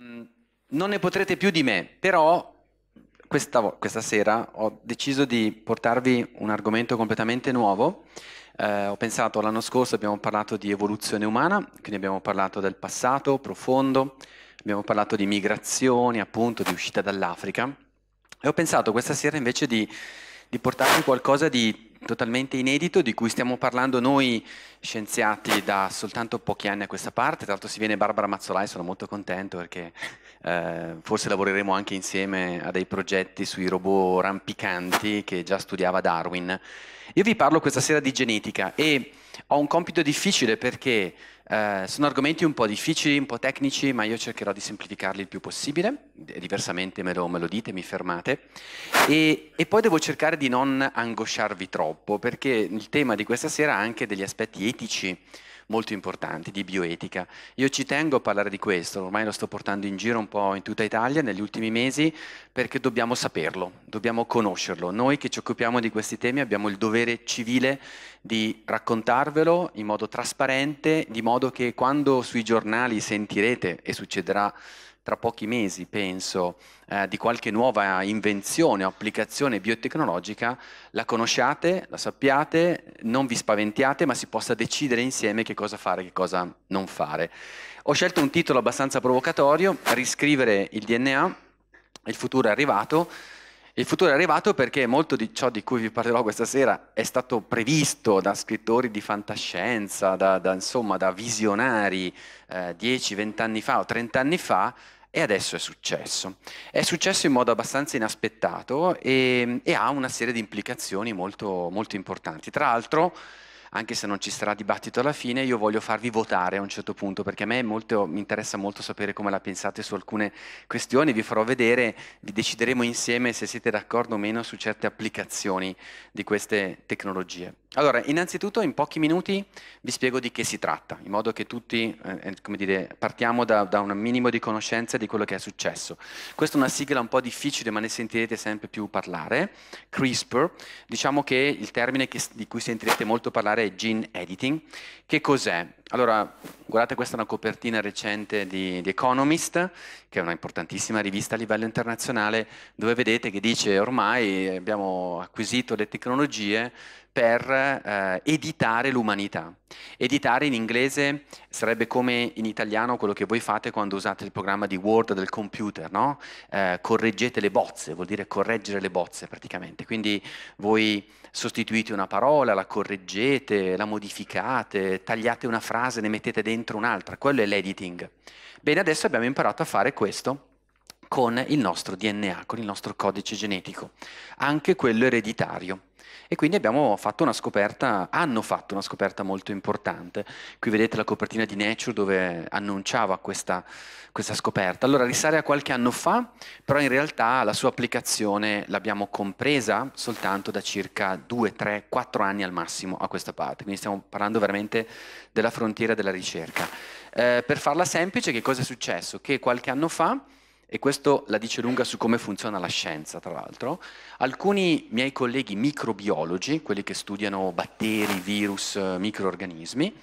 Mm, non ne potrete più di me, però questa, questa sera ho deciso di portarvi un argomento completamente nuovo. Eh, ho pensato l'anno scorso abbiamo parlato di evoluzione umana, quindi abbiamo parlato del passato profondo, abbiamo parlato di migrazioni, appunto, di uscita dall'Africa. E ho pensato questa sera invece di, di portarvi qualcosa di totalmente inedito di cui stiamo parlando noi scienziati da soltanto pochi anni a questa parte, tra l'altro si viene Barbara Mazzolai, sono molto contento perché eh, forse lavoreremo anche insieme a dei progetti sui robot rampicanti che già studiava Darwin. Io vi parlo questa sera di genetica e ho un compito difficile perché eh, sono argomenti un po' difficili, un po' tecnici, ma io cercherò di semplificarli il più possibile, diversamente me lo, me lo dite, mi fermate. E, e, poi devo cercare di non angosciarvi troppo, perché il tema di questa sera ha anche degli aspetti etici molto importanti di bioetica. Io ci tengo a parlare di questo, ormai lo sto portando in giro un po' in tutta Italia negli ultimi mesi perché dobbiamo saperlo, dobbiamo conoscerlo. Noi che ci occupiamo di questi temi abbiamo il dovere civile di raccontarvelo in modo trasparente, di modo che quando sui giornali sentirete e succederà tra pochi mesi, penso, eh, di qualche nuova invenzione o applicazione biotecnologica, la conosciate, la sappiate, non vi spaventiate, ma si possa decidere insieme che cosa fare e che cosa non fare. Ho scelto un titolo abbastanza provocatorio, riscrivere il DNA, il futuro è arrivato. Il futuro è arrivato perché molto di ciò di cui vi parlerò questa sera è stato previsto da scrittori di fantascienza, da, da, insomma, da visionari eh, 10, 20 anni fa o 30 anni fa, e adesso è successo. È successo in modo abbastanza inaspettato e, e ha una serie di implicazioni molto, molto importanti. Tra l'altro anche se non ci sarà dibattito alla fine, io voglio farvi votare a un certo punto, perché a me molto, mi interessa molto sapere come la pensate su alcune questioni, vi farò vedere, vi decideremo insieme se siete d'accordo o meno su certe applicazioni di queste tecnologie. Allora, innanzitutto in pochi minuti vi spiego di che si tratta, in modo che tutti, eh, eh come dire, partiamo da, da, un minimo di conoscenza di quello che è successo. Questa è una sigla un po' difficile, ma ne sentirete sempre più parlare. CRISPR, diciamo che il termine che, di cui sentirete molto parlare fare gene editing. Che cos'è? Allora, guardate, questa è una copertina recente di, The Economist, che è una importantissima rivista a livello internazionale, dove vedete che dice ormai abbiamo acquisito le tecnologie per eh, editare l'umanità. Editare in inglese sarebbe come in italiano quello che voi fate quando usate il programma di Word del computer, no? eh, correggete le bozze, vuol dire correggere le bozze praticamente. Quindi voi sostituite una parola, la correggete, la modificate, tagliate una frase, ne mettete dentro un'altra. Quello è l'editing. Bene, adesso abbiamo imparato a fare questo con il nostro DNA, con il nostro codice genetico, anche quello ereditario. E quindi abbiamo fatto una scoperta, hanno fatto una scoperta molto importante. Qui vedete la copertina di Nature dove annunciava questa, questa scoperta. Allora risale a qualche anno fa, però in realtà la sua applicazione l'abbiamo compresa soltanto da circa 2, 3, 4 anni al massimo a questa parte. Quindi stiamo parlando veramente della frontiera della ricerca. Eh, per farla semplice, che cosa è successo? Che qualche anno fa e questo la dice lunga su come funziona la scienza, tra l'altro, alcuni miei colleghi microbiologi, quelli che studiano batteri, virus, eh, microorganismi,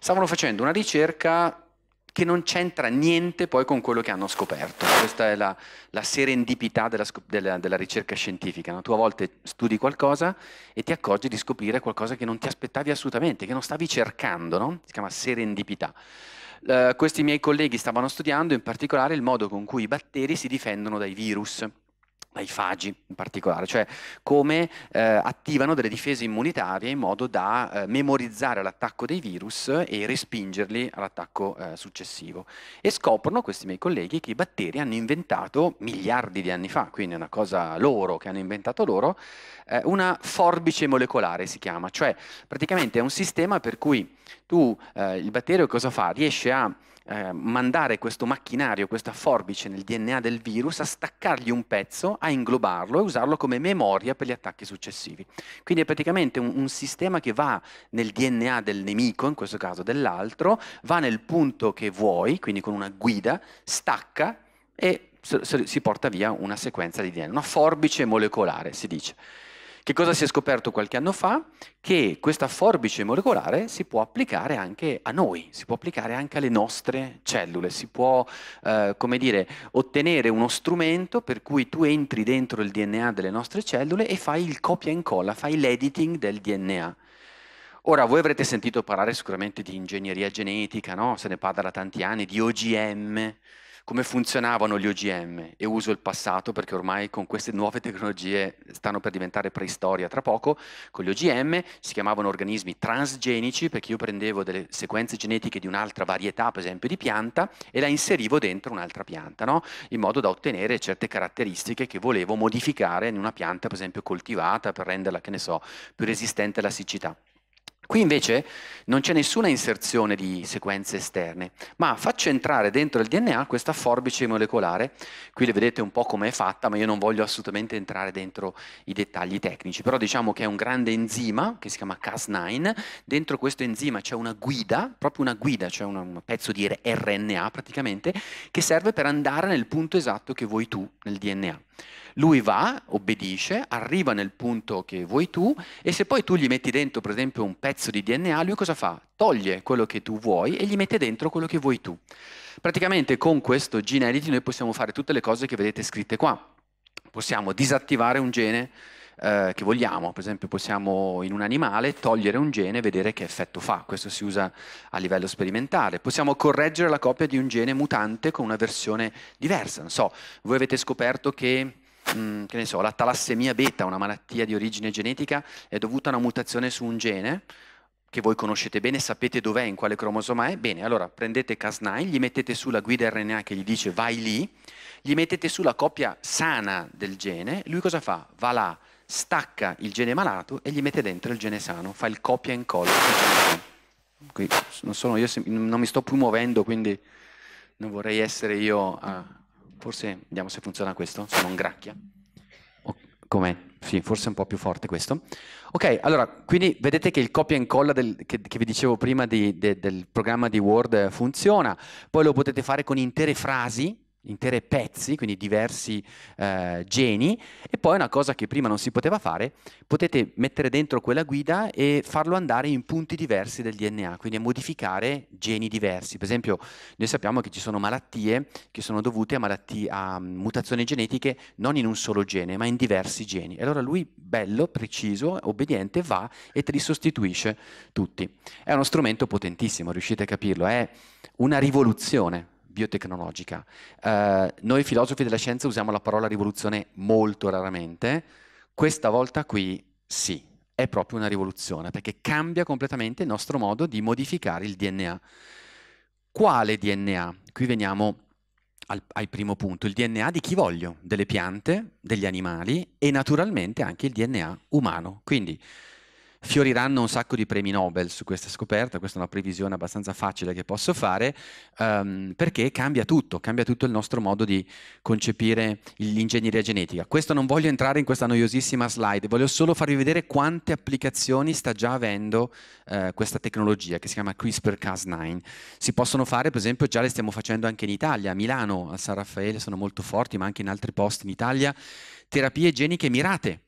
stavano facendo una ricerca che non c'entra niente poi con quello che hanno scoperto. Questa è la, la serendipità della, della, della, ricerca scientifica. No? Tu a volte studi qualcosa e ti accorgi di scoprire qualcosa che non ti aspettavi assolutamente, che non stavi cercando, no? si chiama serendipità. Eh, questi miei colleghi stavano studiando in particolare il modo con cui i batteri si difendono dai virus ai fagi in particolare, cioè come eh, attivano delle difese immunitarie in modo da eh, memorizzare l'attacco dei virus e respingerli all'attacco eh, successivo. E scoprono, questi miei colleghi, che i batteri hanno inventato miliardi di anni fa, quindi è una cosa loro che hanno inventato loro, eh, una forbice molecolare si chiama, cioè praticamente è un sistema per cui tu, eh, il batterio cosa fa? Riesce a eh, mandare questo macchinario, questa forbice nel DNA del virus a staccargli un pezzo, a inglobarlo e usarlo come memoria per gli attacchi successivi. Quindi è praticamente un, un sistema che va nel DNA del nemico, in questo caso dell'altro, va nel punto che vuoi, quindi con una guida, stacca e si porta via una sequenza di DNA, una forbice molecolare si dice. Che cosa si è scoperto qualche anno fa? Che questa forbice molecolare si può applicare anche a noi, si può applicare anche alle nostre cellule, si può, eh, come dire, ottenere uno strumento per cui tu entri dentro il DNA delle nostre cellule e fai il copia e incolla, fai l'editing del DNA. Ora, voi avrete sentito parlare sicuramente di ingegneria genetica, no? Se ne parla da tanti anni, di OGM, come funzionavano gli OGM e uso il passato perché ormai con queste nuove tecnologie stanno per diventare preistoria tra poco, con gli OGM si chiamavano organismi transgenici perché io prendevo delle sequenze genetiche di un'altra varietà, per esempio di pianta, e la inserivo dentro un'altra pianta, no? in modo da ottenere certe caratteristiche che volevo modificare in una pianta, per esempio coltivata, per renderla, che ne so, più resistente alla siccità. Qui invece non c'è nessuna inserzione di sequenze esterne, ma faccio entrare dentro il DNA questa forbice molecolare, qui le vedete un po' come è fatta, ma io non voglio assolutamente entrare dentro i dettagli tecnici, però diciamo che è un grande enzima che si chiama Cas9, dentro questo enzima c'è una guida, proprio una guida, cioè un, un pezzo di RNA praticamente, che serve per andare nel punto esatto che vuoi tu nel DNA. Lui va, obbedisce, arriva nel punto che vuoi tu e se poi tu gli metti dentro per esempio un pezzo di DNA, lui cosa fa? Toglie quello che tu vuoi e gli mette dentro quello che vuoi tu. Praticamente con questo gene editing noi possiamo fare tutte le cose che vedete scritte qua. Possiamo disattivare un gene, eh, che vogliamo. Per esempio possiamo in un animale togliere un gene e vedere che effetto fa. Questo si usa a livello sperimentale. Possiamo correggere la copia di un gene mutante con una versione diversa. Non so, voi avete scoperto che mh, mm, che ne so, la talassemia beta, una malattia di origine genetica, è dovuta a una mutazione su un gene che voi conoscete bene, sapete dov'è, in quale cromosoma è, bene, allora prendete Cas9, gli mettete su la guida RNA che gli dice vai lì, gli mettete su la coppia sana del gene, lui cosa fa? Va là, stacca il gene malato e gli mette dentro il gene sano, fa il copia e incolla. Qui non, sono, io, non mi sto più muovendo, quindi non vorrei essere io a forse, vediamo se funziona questo, se non gracchia. Oh, Com'è? Sì, forse un po' più forte questo. Ok, allora, quindi vedete che il copia e incolla del, che, che, vi dicevo prima di, de, del programma di Word funziona, poi lo potete fare con intere frasi, intere pezzi, quindi diversi eh, geni, e poi una cosa che prima non si poteva fare, potete mettere dentro quella guida e farlo andare in punti diversi del DNA, quindi modificare geni diversi. Per esempio, noi sappiamo che ci sono malattie che sono dovute a, malattie, a mm, mutazioni genetiche non in un solo gene, ma in diversi geni. E allora lui, bello, preciso, obbediente, va e te li sostituisce tutti. È uno strumento potentissimo, riuscite a capirlo, è una rivoluzione biotecnologica. Eh, noi filosofi della scienza usiamo la parola rivoluzione molto raramente, questa volta qui sì, è proprio una rivoluzione perché cambia completamente il nostro modo di modificare il DNA. Quale DNA? Qui veniamo al, al, primo punto, il DNA di chi voglio, delle piante, degli animali e naturalmente anche il DNA umano. Quindi fioriranno un sacco di premi Nobel su questa scoperta, questa è una previsione abbastanza facile che posso fare, um, perché cambia tutto, cambia tutto il nostro modo di concepire l'ingegneria genetica. Questo non voglio entrare in questa noiosissima slide, voglio solo farvi vedere quante applicazioni sta già avendo uh, questa tecnologia che si chiama CRISPR-Cas9. Si possono fare, per esempio, già le stiamo facendo anche in Italia, a Milano, a San Raffaele sono molto forti, ma anche in altri posti in Italia, terapie geniche mirate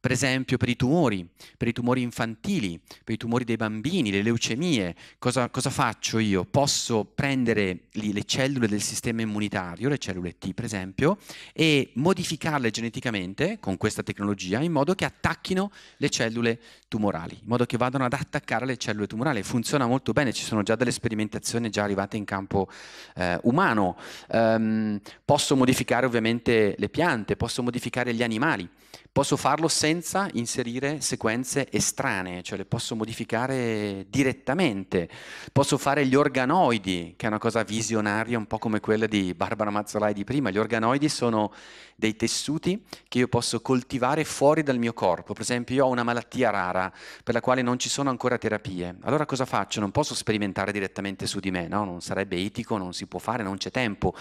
per esempio per i tumori, per i tumori infantili, per i tumori dei bambini, le leucemie. Cosa, cosa faccio io? Posso prendere le cellule del sistema immunitario, le cellule T per esempio, e modificarle geneticamente con questa tecnologia in modo che attacchino le cellule tumorali, in modo che vadano ad attaccare le cellule tumorali. Funziona molto bene, ci sono già delle sperimentazioni già arrivate in campo eh, umano. Um, posso modificare ovviamente le piante, posso modificare gli animali. Posso farlo senza inserire sequenze estranee, cioè le posso modificare direttamente. Posso fare gli organoidi, che è una cosa visionaria, un po' come quella di Barbara Mazzolai di prima. Gli organoidi sono dei tessuti che io posso coltivare fuori dal mio corpo. Per esempio, io ho una malattia rara per la quale non ci sono ancora terapie. Allora cosa faccio? Non posso sperimentare direttamente su di me, no? Non sarebbe etico, non si può fare, non c'è tempo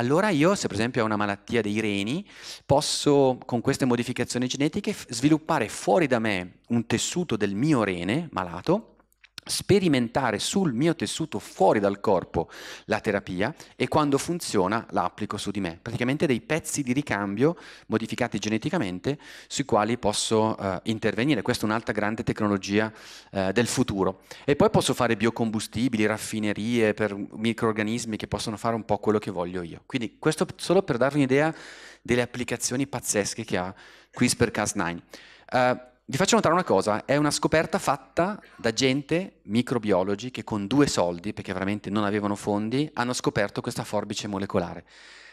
allora io, se per esempio ho una malattia dei reni, posso con queste modificazioni genetiche sviluppare fuori da me un tessuto del mio rene malato sperimentare sul mio tessuto fuori dal corpo la terapia e quando funziona la applico su di me. Praticamente dei pezzi di ricambio modificati geneticamente sui quali posso eh, intervenire. Questa è un'altra grande tecnologia eh, del futuro. E poi posso fare biocombustibili, raffinerie per microorganismi che possono fare un po' quello che voglio io. Quindi questo solo per darvi un'idea delle applicazioni pazzesche che ha CRISPR-Cas9. Uh, vi faccio notare una cosa, è una scoperta fatta da gente, microbiologi, che con due soldi, perché veramente non avevano fondi, hanno scoperto questa forbice molecolare.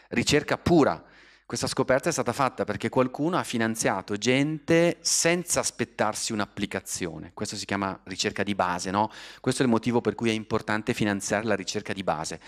Ricerca pura. Questa scoperta è stata fatta perché qualcuno ha finanziato gente senza aspettarsi un'applicazione. Questo si chiama ricerca di base, no? Questo è il motivo per cui è importante finanziare la ricerca di base.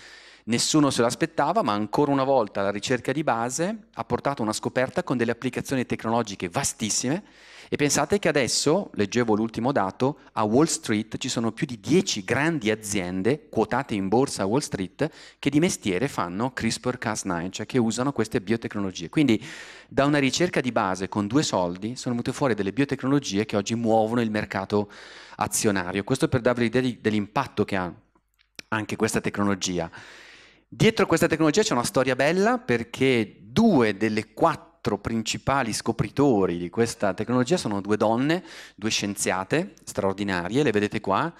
Nessuno se l'aspettava, ma ancora una volta la ricerca di base ha portato a una scoperta con delle applicazioni tecnologiche vastissime e pensate che adesso, leggevo l'ultimo dato, a Wall Street ci sono più di 10 grandi aziende quotate in borsa a Wall Street che di mestiere fanno CRISPR-Cas9, cioè che usano queste biotecnologie. Quindi da una ricerca di base con due soldi sono venute fuori delle biotecnologie che oggi muovono il mercato azionario. Questo per darvi l'idea dell'impatto che ha anche questa tecnologia. Dietro questa tecnologia c'è una storia bella perché due delle quattro quattro principali scopritori di questa tecnologia sono due donne, due scienziate straordinarie, le vedete qua.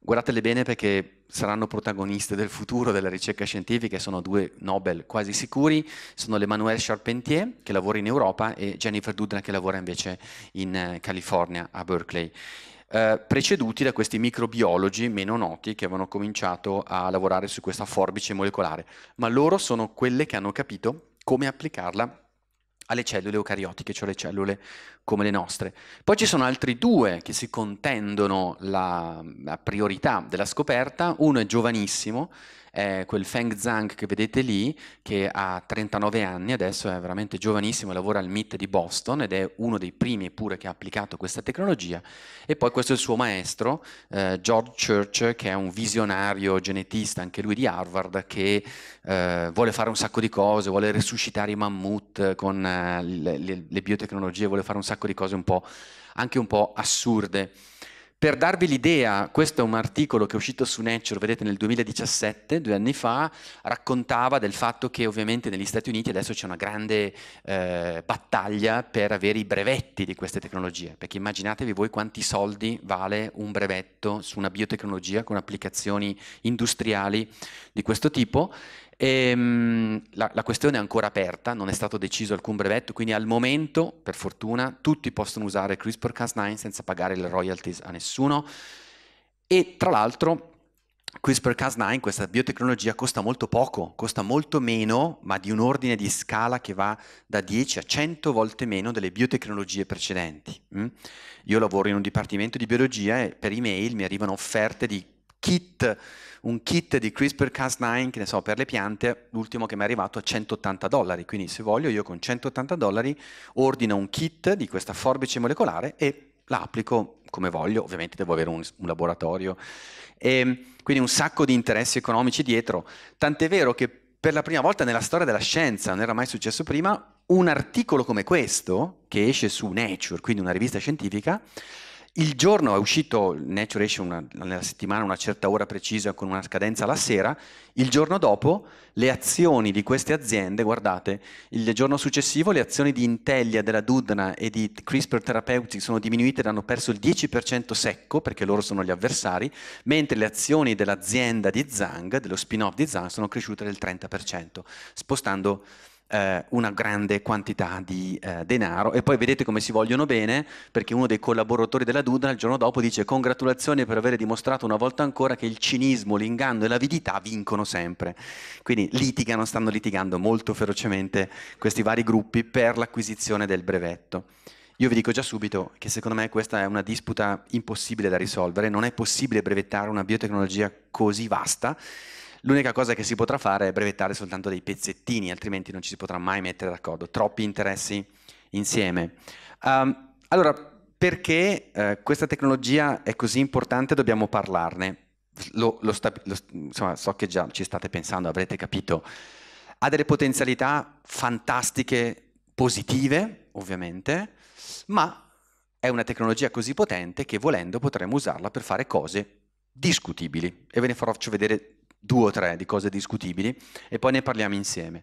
Guardatele bene perché saranno protagoniste del futuro della ricerca scientifica, e sono due Nobel quasi sicuri, sono l'Emmanuelle Charpentier che lavora in Europa e Jennifer Doudna che lavora invece in eh, California a Berkeley. Eh, preceduti da questi microbiologi meno noti che avevano cominciato a lavorare su questa forbice molecolare, ma loro sono quelle che hanno capito come applicarla alle cellule eucariotiche, cioè le cellule come le nostre. Poi ci sono altri due che si contendono la, la priorità della scoperta, uno è giovanissimo è quel Feng Zhang che vedete lì, che ha 39 anni, adesso è veramente giovanissimo, lavora al MIT di Boston ed è uno dei primi pure che ha applicato questa tecnologia. E poi questo è il suo maestro, eh, George Church, che è un visionario genetista, anche lui di Harvard, che eh, vuole fare un sacco di cose, vuole resuscitare i mammut con eh, le, le biotecnologie, vuole fare un sacco di cose un po', anche un po' assurde. Per darvi l'idea, questo è un articolo che è uscito su Nature, vedete nel 2017, due anni fa, raccontava del fatto che ovviamente negli Stati Uniti adesso c'è una grande eh, battaglia per avere i brevetti di queste tecnologie, perché immaginatevi voi quanti soldi vale un brevetto su una biotecnologia con applicazioni industriali di questo tipo e, ehm, la, la, questione è ancora aperta, non è stato deciso alcun brevetto, quindi al momento, per fortuna, tutti possono usare CRISPR-Cas9 senza pagare le royalties a nessuno. E tra l'altro CRISPR-Cas9, questa biotecnologia, costa molto poco, costa molto meno, ma di un ordine di scala che va da 10 a 100 volte meno delle biotecnologie precedenti. Mm? Io lavoro in un dipartimento di biologia e per email mi arrivano offerte di kit un kit di CRISPR-Cas9, che ne so, per le piante, l'ultimo che mi è arrivato a 180 dollari, quindi se voglio io con 180 dollari ordino un kit di questa forbice molecolare e la applico come voglio, ovviamente devo avere un, un laboratorio. E ehm, quindi un sacco di interessi economici dietro, tant'è vero che per la prima volta nella storia della scienza, non era mai successo prima, un articolo come questo, che esce su Nature, quindi una rivista scientifica, il giorno è uscito, Nature esce una, nella settimana a una certa ora precisa con una scadenza la sera, il giorno dopo le azioni di queste aziende, guardate, il giorno successivo le azioni di Intellia, della Dudna e di CRISPR Therapeutics sono diminuite ed hanno perso il 10% secco perché loro sono gli avversari, mentre le azioni dell'azienda di Zhang, dello spin-off di Zhang, sono cresciute del 30%, spostando eh, una grande quantità di eh, denaro e poi vedete come si vogliono bene perché uno dei collaboratori della Duda il giorno dopo dice congratulazioni per aver dimostrato una volta ancora che il cinismo, l'inganno e l'avidità vincono sempre. Quindi litigano, stanno litigando molto ferocemente questi vari gruppi per l'acquisizione del brevetto. Io vi dico già subito che secondo me questa è una disputa impossibile da risolvere, non è possibile brevettare una biotecnologia così vasta L'unica cosa che si potrà fare è brevettare soltanto dei pezzettini, altrimenti non ci si potrà mai mettere d'accordo. Troppi interessi insieme. Um, allora, perché eh, questa tecnologia è così importante dobbiamo parlarne? Lo, lo sta, lo, insomma, so che già ci state pensando, avrete capito. Ha delle potenzialità fantastiche, positive, ovviamente, ma è una tecnologia così potente che volendo potremmo usarla per fare cose discutibili. E ve ne farò vedere due o tre di cose discutibili e poi ne parliamo insieme.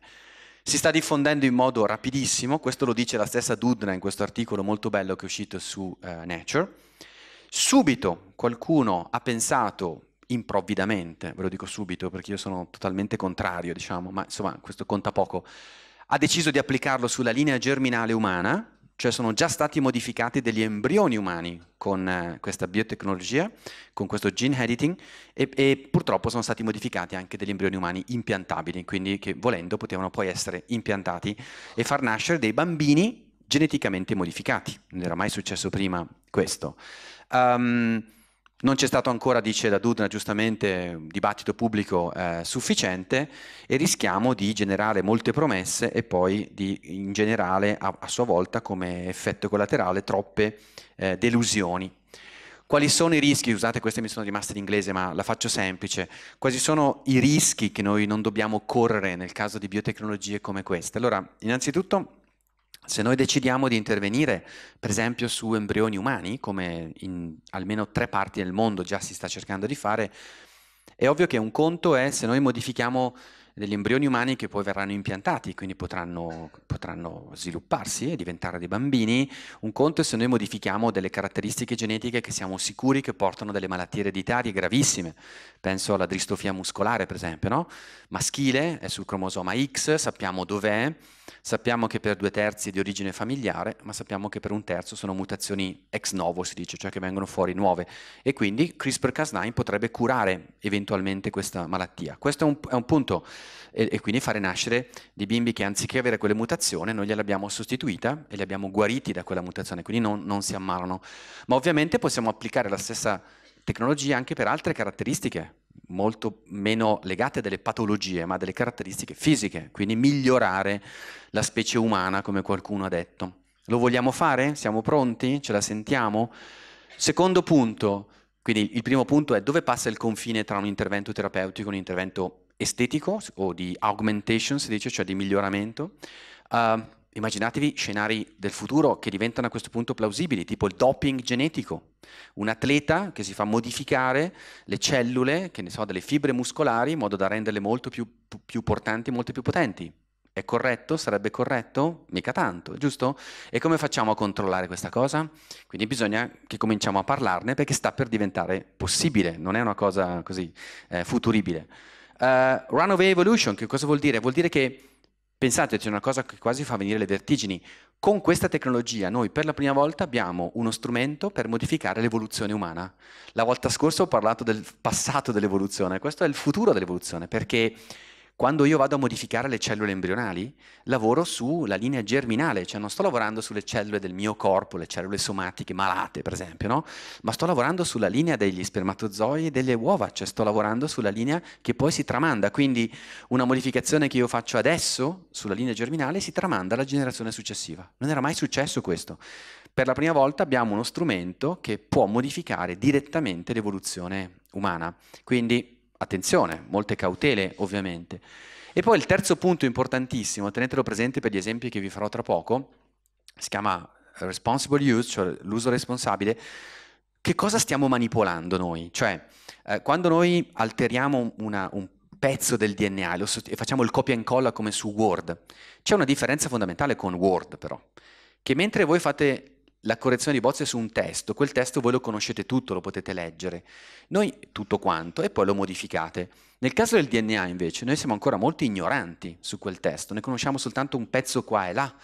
Si sta diffondendo in modo rapidissimo, questo lo dice la stessa Dudna in questo articolo molto bello che è uscito su eh, Nature. Subito qualcuno ha pensato improvvidamente, ve lo dico subito perché io sono totalmente contrario, diciamo, ma insomma questo conta poco, ha deciso di applicarlo sulla linea germinale umana cioè sono già stati modificati degli embrioni umani con eh, questa biotecnologia, con questo gene editing e, e, purtroppo sono stati modificati anche degli embrioni umani impiantabili, quindi che volendo potevano poi essere impiantati e far nascere dei bambini geneticamente modificati. Non era mai successo prima questo. Um, non c'è stato ancora, dice la Dudna giustamente, un dibattito pubblico eh, sufficiente e rischiamo di generare molte promesse e poi di in generale a, a sua volta come effetto collaterale troppe eh, delusioni. Quali sono i rischi? Scusate, queste mi sono rimaste in inglese, ma la faccio semplice. Quali sono i rischi che noi non dobbiamo correre nel caso di biotecnologie come queste? Allora, innanzitutto se noi decidiamo di intervenire, per esempio, su embrioni umani, come in almeno tre parti del mondo già si sta cercando di fare, è ovvio che un conto è se noi modifichiamo degli embrioni umani che poi verranno impiantati, quindi potranno, potranno, svilupparsi e diventare dei bambini. Un conto è se noi modifichiamo delle caratteristiche genetiche che siamo sicuri che portano delle malattie ereditarie gravissime. Penso alla distrofia muscolare, per esempio, no? Maschile è sul cromosoma X, sappiamo dov'è, Sappiamo che per due terzi è di origine familiare, ma sappiamo che per un terzo sono mutazioni ex novo, si dice, cioè che vengono fuori nuove. E quindi CRISPR-Cas9 potrebbe curare eventualmente questa malattia. Questo è un, è un punto, e, e, quindi fare nascere dei bimbi che anziché avere quelle mutazioni, noi gliel'abbiamo sostituita e li abbiamo guariti da quella mutazione, quindi non, non si ammalano. Ma ovviamente possiamo applicare la stessa tecnologia anche per altre caratteristiche molto meno legate a delle patologie, ma a delle caratteristiche fisiche, quindi migliorare la specie umana, come qualcuno ha detto. Lo vogliamo fare? Siamo pronti? Ce la sentiamo? Secondo punto, quindi il primo punto è dove passa il confine tra un intervento terapeutico e un intervento estetico o di augmentation, si dice, cioè di miglioramento. Uh, Immaginatevi scenari del futuro che diventano a questo punto plausibili, tipo il doping genetico. Un atleta che si fa modificare le cellule, che ne so, delle fibre muscolari, in modo da renderle molto più, più portanti, molto più potenti. È corretto? Sarebbe corretto? Mica tanto, giusto? E come facciamo a controllare questa cosa? Quindi bisogna che cominciamo a parlarne perché sta per diventare possibile, non è una cosa così eh, futuribile. Uh, eh, runaway evolution, che cosa vuol dire? Vuol dire che Pensate, c'è una cosa che quasi fa venire le vertigini. Con questa tecnologia noi per la prima volta abbiamo uno strumento per modificare l'evoluzione umana. La volta scorsa ho parlato del passato dell'evoluzione, questo è il futuro dell'evoluzione, perché quando io vado a modificare le cellule embrionali, lavoro sulla linea germinale, cioè non sto lavorando sulle cellule del mio corpo, le cellule somatiche malate, per esempio, no? Ma sto lavorando sulla linea degli spermatozoi e delle uova, cioè sto lavorando sulla linea che poi si tramanda. Quindi una modificazione che io faccio adesso sulla linea germinale si tramanda alla generazione successiva. Non era mai successo questo. Per la prima volta abbiamo uno strumento che può modificare direttamente l'evoluzione umana. Quindi attenzione, molte cautele ovviamente. E poi il terzo punto importantissimo, tenetelo presente per gli esempi che vi farò tra poco, si chiama responsible use, cioè l'uso responsabile, che cosa stiamo manipolando noi? Cioè, eh, quando noi alteriamo una, un pezzo del DNA e facciamo il copia e incolla come su Word, c'è una differenza fondamentale con Word però, che mentre voi fate la correzione di bozze su un testo, quel testo voi lo conoscete tutto, lo potete leggere, noi tutto quanto e poi lo modificate. Nel caso del DNA invece noi siamo ancora molto ignoranti su quel testo, ne conosciamo soltanto un pezzo qua e là.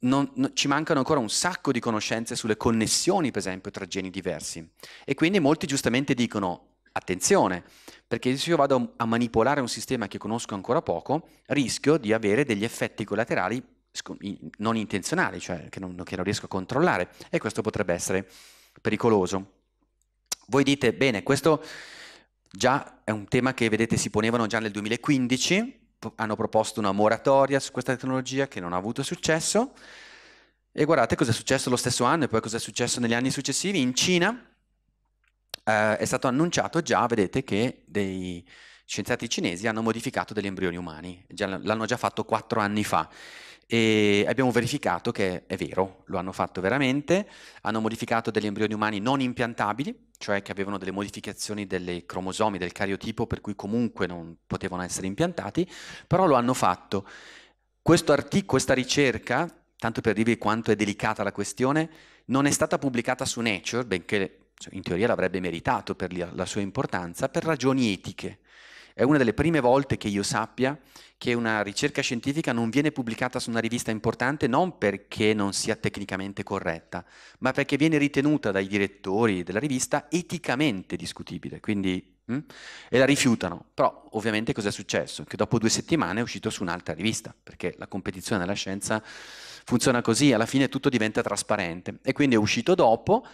Non, non, ci mancano ancora un sacco di conoscenze sulle connessioni, per esempio, tra geni diversi. E quindi molti giustamente dicono, attenzione, perché se io vado a manipolare un sistema che conosco ancora poco, rischio di avere degli effetti collaterali non intenzionali, cioè che non, che non riesco a controllare e questo potrebbe essere pericoloso. Voi dite, bene, questo già è un tema che vedete si ponevano già nel 2015, hanno proposto una moratoria su questa tecnologia che non ha avuto successo. E guardate cosa è successo lo stesso anno e poi cosa è successo negli anni successivi. In Cina eh, è stato annunciato già, vedete, che dei scienziati cinesi hanno modificato degli embrioni umani. l'hanno già fatto quattro anni fa e abbiamo verificato che è vero, lo hanno fatto veramente, hanno modificato degli embrioni umani non impiantabili, cioè che avevano delle modificazioni dei cromosomi del cariotipo per cui comunque non potevano essere impiantati, però lo hanno fatto. Artic- questa ricerca, tanto per dirvi quanto è delicata la questione, non è stata pubblicata su Nature, benché cioè, in teoria l'avrebbe meritato per la sua importanza, per ragioni etiche. È una delle prime volte che io sappia che una ricerca scientifica non viene pubblicata su una rivista importante non perché non sia tecnicamente corretta, ma perché viene ritenuta dai direttori della rivista eticamente discutibile, quindi mh? Hm, e la rifiutano. Però ovviamente cosa è successo? Che dopo due settimane è uscito su un'altra rivista, perché la competizione della scienza funziona così, alla fine tutto diventa trasparente e quindi è uscito dopo.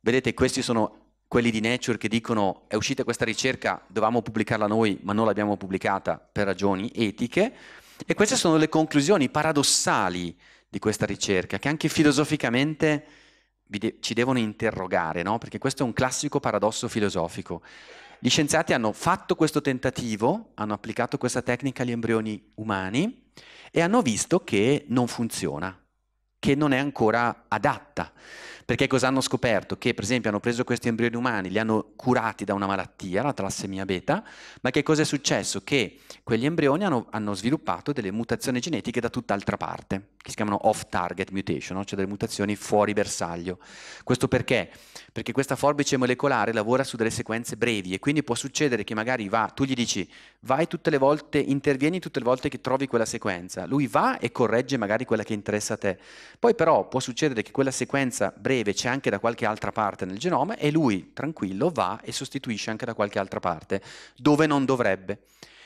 Vedete, questi sono quelli di Nature che dicono è uscita questa ricerca, dovevamo pubblicarla noi, ma non l'abbiamo pubblicata per ragioni etiche. E queste sono le conclusioni paradossali di questa ricerca, che anche filosoficamente ci devono interrogare, no? perché questo è un classico paradosso filosofico. Gli scienziati hanno fatto questo tentativo, hanno applicato questa tecnica agli embrioni umani e hanno visto che non funziona, che non è ancora adatta. Perché cosa hanno scoperto? Che per esempio hanno preso questi embrioni umani, li hanno curati da una malattia, la talassemia beta, ma che cosa è successo? Che quegli embrioni hanno, hanno sviluppato delle mutazioni genetiche da tutt'altra parte, che si chiamano off-target mutation, no? cioè delle mutazioni fuori bersaglio. Questo perché? Perché questa forbice molecolare lavora su delle sequenze brevi e quindi può succedere che magari va, tu gli dici vai tutte le volte, intervieni tutte le volte che trovi quella sequenza, lui va e corregge magari quella che interessa a te. Poi però può succedere che quella sequenza breve breve c'è anche da qualche altra parte nel genoma e lui tranquillo va e sostituisce anche da qualche altra parte dove non dovrebbe.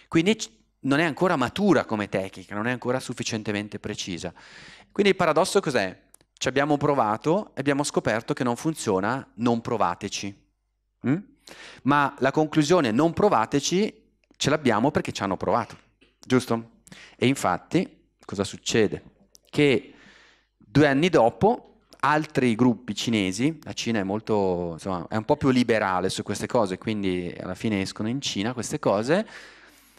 Quindi non è ancora matura come tecnica, non è ancora sufficientemente precisa. Quindi il paradosso cos'è? Ci abbiamo provato e abbiamo scoperto che non funziona, non provateci. Mm? Ma la conclusione non provateci ce l'abbiamo perché ci hanno provato, giusto? E infatti cosa succede? Che due anni dopo altri gruppi cinesi, la Cina è molto, insomma, è un po' più liberale su queste cose, quindi alla fine escono in Cina queste cose,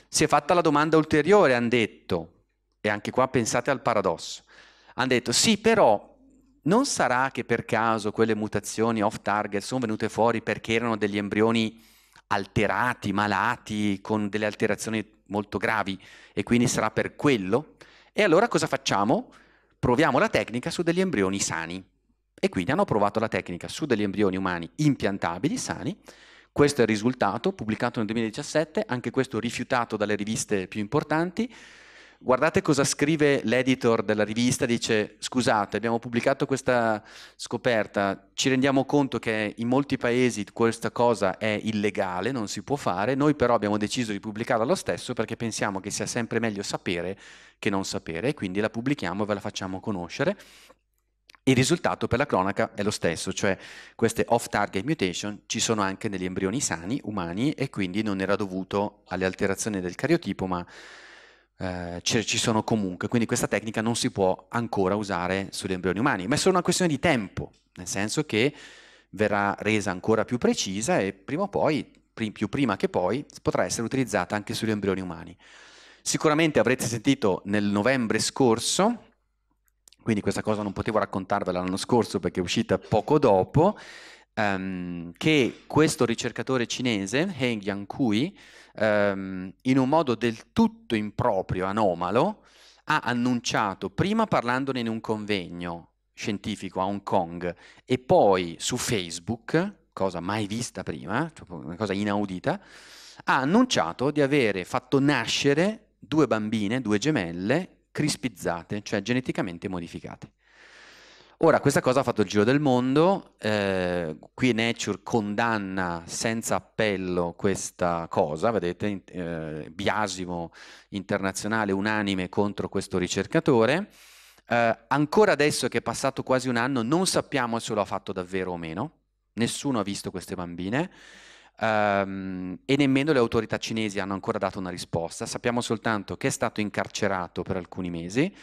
si è fatta la domanda ulteriore, hanno detto, e anche qua pensate al paradosso, hanno detto sì però non sarà che per caso quelle mutazioni off target sono venute fuori perché erano degli embrioni alterati, malati, con delle alterazioni molto gravi e quindi sarà per quello? E allora cosa facciamo? Proviamo la tecnica su degli embrioni sani. E quindi hanno provato la tecnica su degli embrioni umani impiantabili, sani. Questo è il risultato, pubblicato nel 2017, anche questo rifiutato dalle riviste più importanti. Guardate cosa scrive l'editor della rivista, dice scusate abbiamo pubblicato questa scoperta, ci rendiamo conto che in molti paesi questa cosa è illegale, non si può fare, noi però abbiamo deciso di pubblicarla lo stesso perché pensiamo che sia sempre meglio sapere che non sapere e quindi la pubblichiamo e ve la facciamo conoscere. Il risultato per la cronaca è lo stesso, cioè queste off-target mutation ci sono anche negli embrioni sani, umani, e quindi non era dovuto alle alterazioni del cariotipo, ma eh, ci sono comunque. Quindi questa tecnica non si può ancora usare sugli embrioni umani, ma è solo una questione di tempo, nel senso che verrà resa ancora più precisa e prima o poi, più prima che poi, potrà essere utilizzata anche sugli embrioni umani. Sicuramente avrete sentito nel novembre scorso quindi questa cosa non potevo raccontarvela l'anno scorso perché è uscita poco dopo, um, che questo ricercatore cinese, Heng Yankui, um, in un modo del tutto improprio, anomalo, ha annunciato, prima parlandone in un convegno scientifico a Hong Kong e poi su Facebook, cosa mai vista prima, una cosa inaudita, ha annunciato di avere fatto nascere due bambine, due gemelle, crispizzate, cioè geneticamente modificate. Ora, questa cosa ha fatto il giro del mondo, eh, qui Nature condanna senza appello questa cosa, vedete, eh, biasimo internazionale unanime contro questo ricercatore. Eh, ancora adesso che è passato quasi un anno non sappiamo se lo ha fatto davvero o meno, nessuno ha visto queste bambine, ehm, e nemmeno le autorità cinesi hanno ancora dato una risposta. Sappiamo soltanto che è stato incarcerato per alcuni mesi,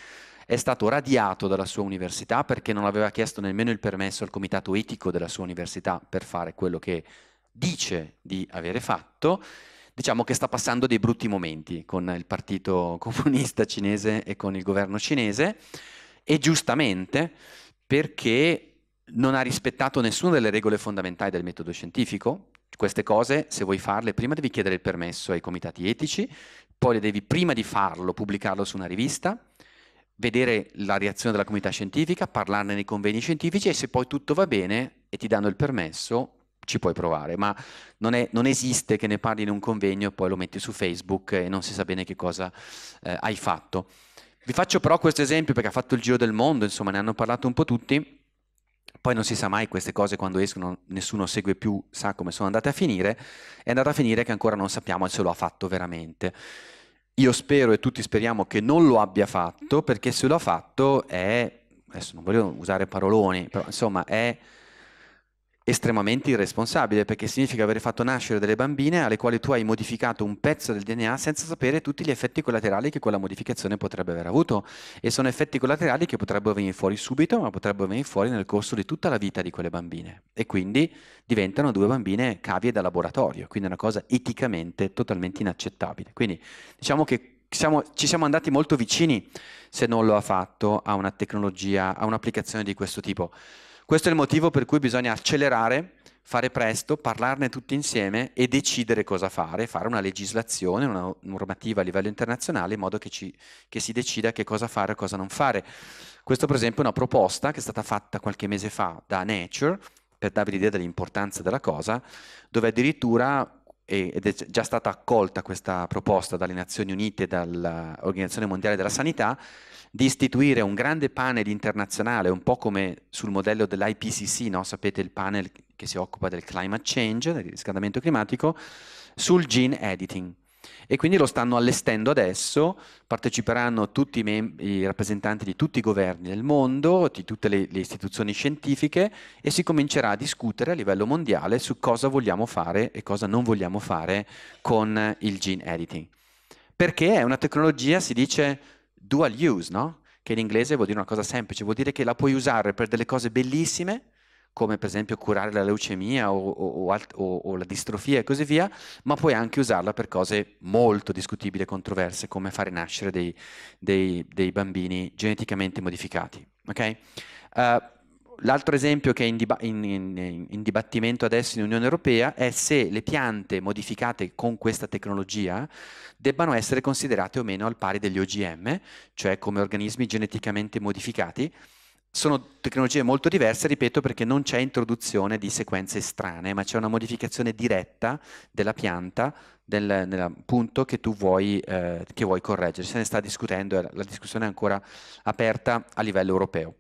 è stato radiato dalla sua università perché non aveva chiesto nemmeno il permesso al comitato etico della sua università per fare quello che dice di avere fatto. Diciamo che sta passando dei brutti momenti con il partito comunista cinese e con il governo cinese e giustamente perché non ha rispettato nessuna delle regole fondamentali del metodo scientifico, queste cose, se vuoi farle, prima devi chiedere il permesso ai comitati etici, poi le devi prima di farlo pubblicarlo su una rivista, vedere la reazione della comunità scientifica, parlarne nei convegni scientifici e se poi tutto va bene e ti danno il permesso, ci puoi provare, ma non, è, non, esiste che ne parli in un convegno e poi lo metti su Facebook e non si sa bene che cosa eh, hai fatto. Vi faccio però questo esempio perché ha fatto il giro del mondo, insomma ne hanno parlato un po' tutti poi non si sa mai queste cose quando escono, nessuno segue più, sa come sono andate a finire, è andata a finire che ancora non sappiamo se lo ha fatto veramente. Io spero e tutti speriamo che non lo abbia fatto, perché se lo ha fatto è, adesso non voglio usare paroloni, però insomma è estremamente irresponsabile perché significa aver fatto nascere delle bambine alle quali tu hai modificato un pezzo del DNA senza sapere tutti gli effetti collaterali che quella modificazione potrebbe aver avuto e sono effetti collaterali che potrebbero venire fuori subito ma potrebbero venire fuori nel corso di tutta la vita di quelle bambine e quindi diventano due bambine cavie da laboratorio quindi è una cosa eticamente totalmente inaccettabile quindi diciamo che siamo, ci siamo andati molto vicini se non lo ha fatto a una tecnologia, a un'applicazione di questo tipo questo è il motivo per cui bisogna accelerare, fare presto, parlarne tutti insieme e decidere cosa fare, fare una legislazione, una normativa a livello internazionale in modo che, ci, che si decida che cosa fare e cosa non fare. Questo per esempio è una proposta che è stata fatta qualche mese fa da Nature per darvi l'idea dell'importanza della cosa, dove addirittura ed è già stata accolta questa proposta dalle Nazioni Unite, e dall'Organizzazione Mondiale della Sanità, di istituire un grande panel internazionale, un po' come sul modello dell'IPCC, no? sapete il panel che si occupa del climate change, del riscaldamento climatico, sul gene editing. E quindi lo stanno allestendo adesso, parteciperanno tutti i, mem- i rappresentanti di tutti i governi del mondo, di tutte le, le istituzioni scientifiche e si comincerà a discutere a livello mondiale su cosa vogliamo fare e cosa non vogliamo fare con il gene editing. Perché è una tecnologia, si dice, dual use, no? che in inglese vuol dire una cosa semplice, vuol dire che la puoi usare per delle cose bellissime come per esempio curare la leucemia o, o, o, o, la distrofia e così via, ma puoi anche usarla per cose molto discutibili e controverse, come fare nascere dei, dei, dei bambini geneticamente modificati. Okay? Uh, l'altro esempio che è in, dib- in, in, in, dibattimento adesso in Unione Europea è se le piante modificate con questa tecnologia debbano essere considerate o meno al pari degli OGM, cioè come organismi geneticamente modificati, sono tecnologie molto diverse, ripeto, perché non c'è introduzione di sequenze strane, ma c'è una modificazione diretta della pianta, del, del punto che tu vuoi, eh, che vuoi correggere. Se ne sta discutendo, eh, la discussione è ancora aperta a livello europeo.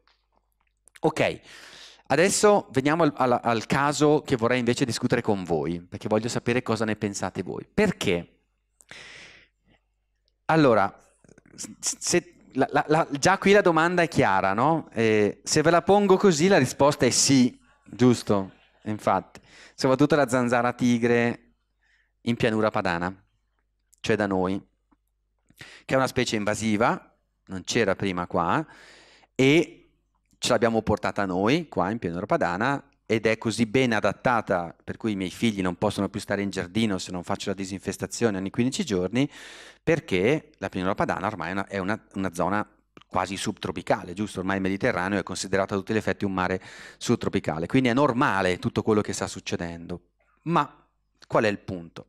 Ok, adesso veniamo al, al, al caso che vorrei invece discutere con voi, perché voglio sapere cosa ne pensate voi. Perché? Allora, se la, la, la, già qui la domanda è chiara, no? Eh, se ve la pongo così la risposta è sì, giusto? Infatti, soprattutto la zanzara tigre in pianura padana, cioè da noi, che è una specie invasiva, non c'era prima qua, e ce l'abbiamo portata noi qua in pianura padana ed è così ben adattata per cui i miei figli non possono più stare in giardino se non faccio la disinfestazione ogni 15 giorni, perché la pianura padana ormai è una, è una, una zona quasi subtropicale, giusto? Ormai il Mediterraneo è considerato a tutti gli effetti un mare subtropicale, quindi è normale tutto quello che sta succedendo. Ma qual è il punto?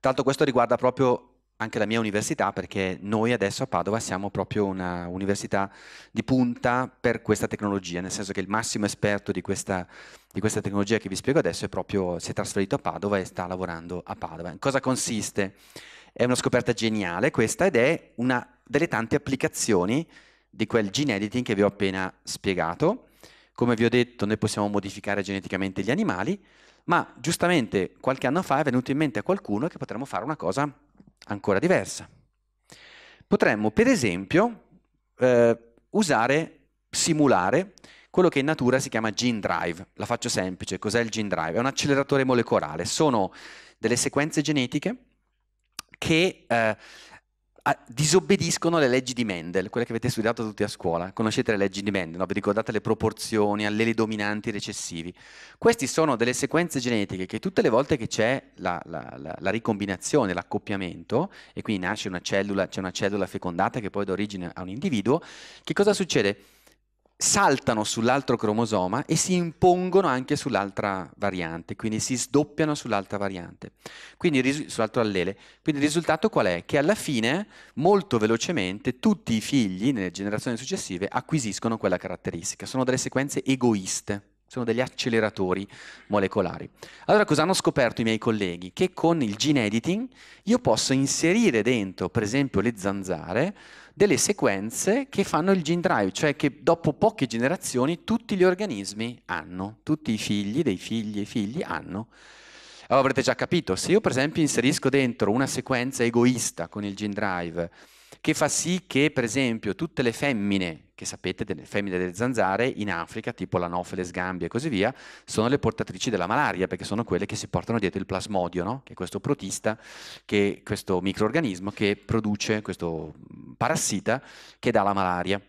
Tanto questo riguarda proprio anche la mia università, perché noi adesso a Padova siamo proprio una università di punta per questa tecnologia, nel senso che il massimo esperto di questa, di questa tecnologia che vi spiego adesso è proprio, si è trasferito a Padova e sta lavorando a Padova. In cosa consiste? È una scoperta geniale questa ed è una delle tante applicazioni di quel gene editing che vi ho appena spiegato. Come vi ho detto, noi possiamo modificare geneticamente gli animali, ma giustamente qualche anno fa è venuto in mente a qualcuno che potremmo fare una cosa ancora diversa. Potremmo, per esempio, eh, usare, simulare quello che in natura si chiama gene drive. La faccio semplice, cos'è il gene drive? È un acceleratore molecolare, sono delle sequenze genetiche che eh, disobbediscono le leggi di Mendel, quelle che avete studiato tutti a scuola. Conoscete le leggi di Mendel, no? vi ricordate le proporzioni, alleli dominanti e recessivi. Queste sono delle sequenze genetiche che tutte le volte che c'è la, la, la, la ricombinazione, l'accoppiamento, e quindi nasce una cellula, c'è una cellula fecondata che poi dà origine a un individuo, che cosa succede? saltano sull'altro cromosoma e si impongono anche sull'altra variante, quindi si sdoppiano sull'altra variante, quindi sull'altro allele. Quindi il risultato qual è? Che alla fine, molto velocemente, tutti i figli nelle generazioni successive acquisiscono quella caratteristica. Sono delle sequenze egoiste, sono degli acceleratori molecolari. Allora cosa hanno scoperto i miei colleghi? Che con il gene editing io posso inserire dentro, per esempio, le zanzare, delle sequenze che fanno il gene drive, cioè che dopo poche generazioni tutti gli organismi hanno, tutti i figli dei figli e figli hanno. Allora oh, avrete già capito, se io per esempio inserisco dentro una sequenza egoista con il gene drive, che fa sì che per esempio tutte le femmine che sapete delle femmine delle zanzare in Africa, tipo l'anofele, sgambia e così via, sono le portatrici della malaria perché sono quelle che si portano dietro il plasmodio, no? che è questo protista, che è questo microorganismo che produce questo mm, parassita che dà la malaria.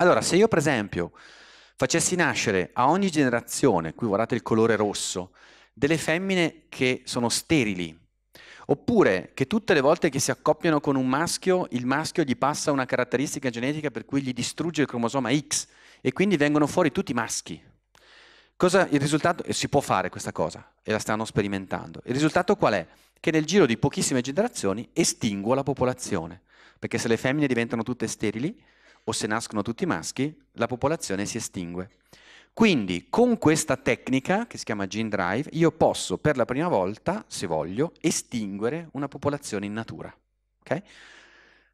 Allora, se io per esempio facessi nascere a ogni generazione, qui guardate il colore rosso, delle femmine che sono sterili, Oppure che tutte le volte che si accoppiano con un maschio, il maschio gli passa una caratteristica genetica per cui gli distrugge il cromosoma X e quindi vengono fuori tutti maschi. Cosa, il risultato, e si può fare questa cosa, e la stanno sperimentando. Il risultato qual è? Che nel giro di pochissime generazioni estinguo la popolazione, perché se le femmine diventano tutte sterili o se nascono tutti maschi, la popolazione si estingue. Quindi con questa tecnica, che si chiama gene drive, io posso per la prima volta, se voglio, estinguere una popolazione in natura. Okay?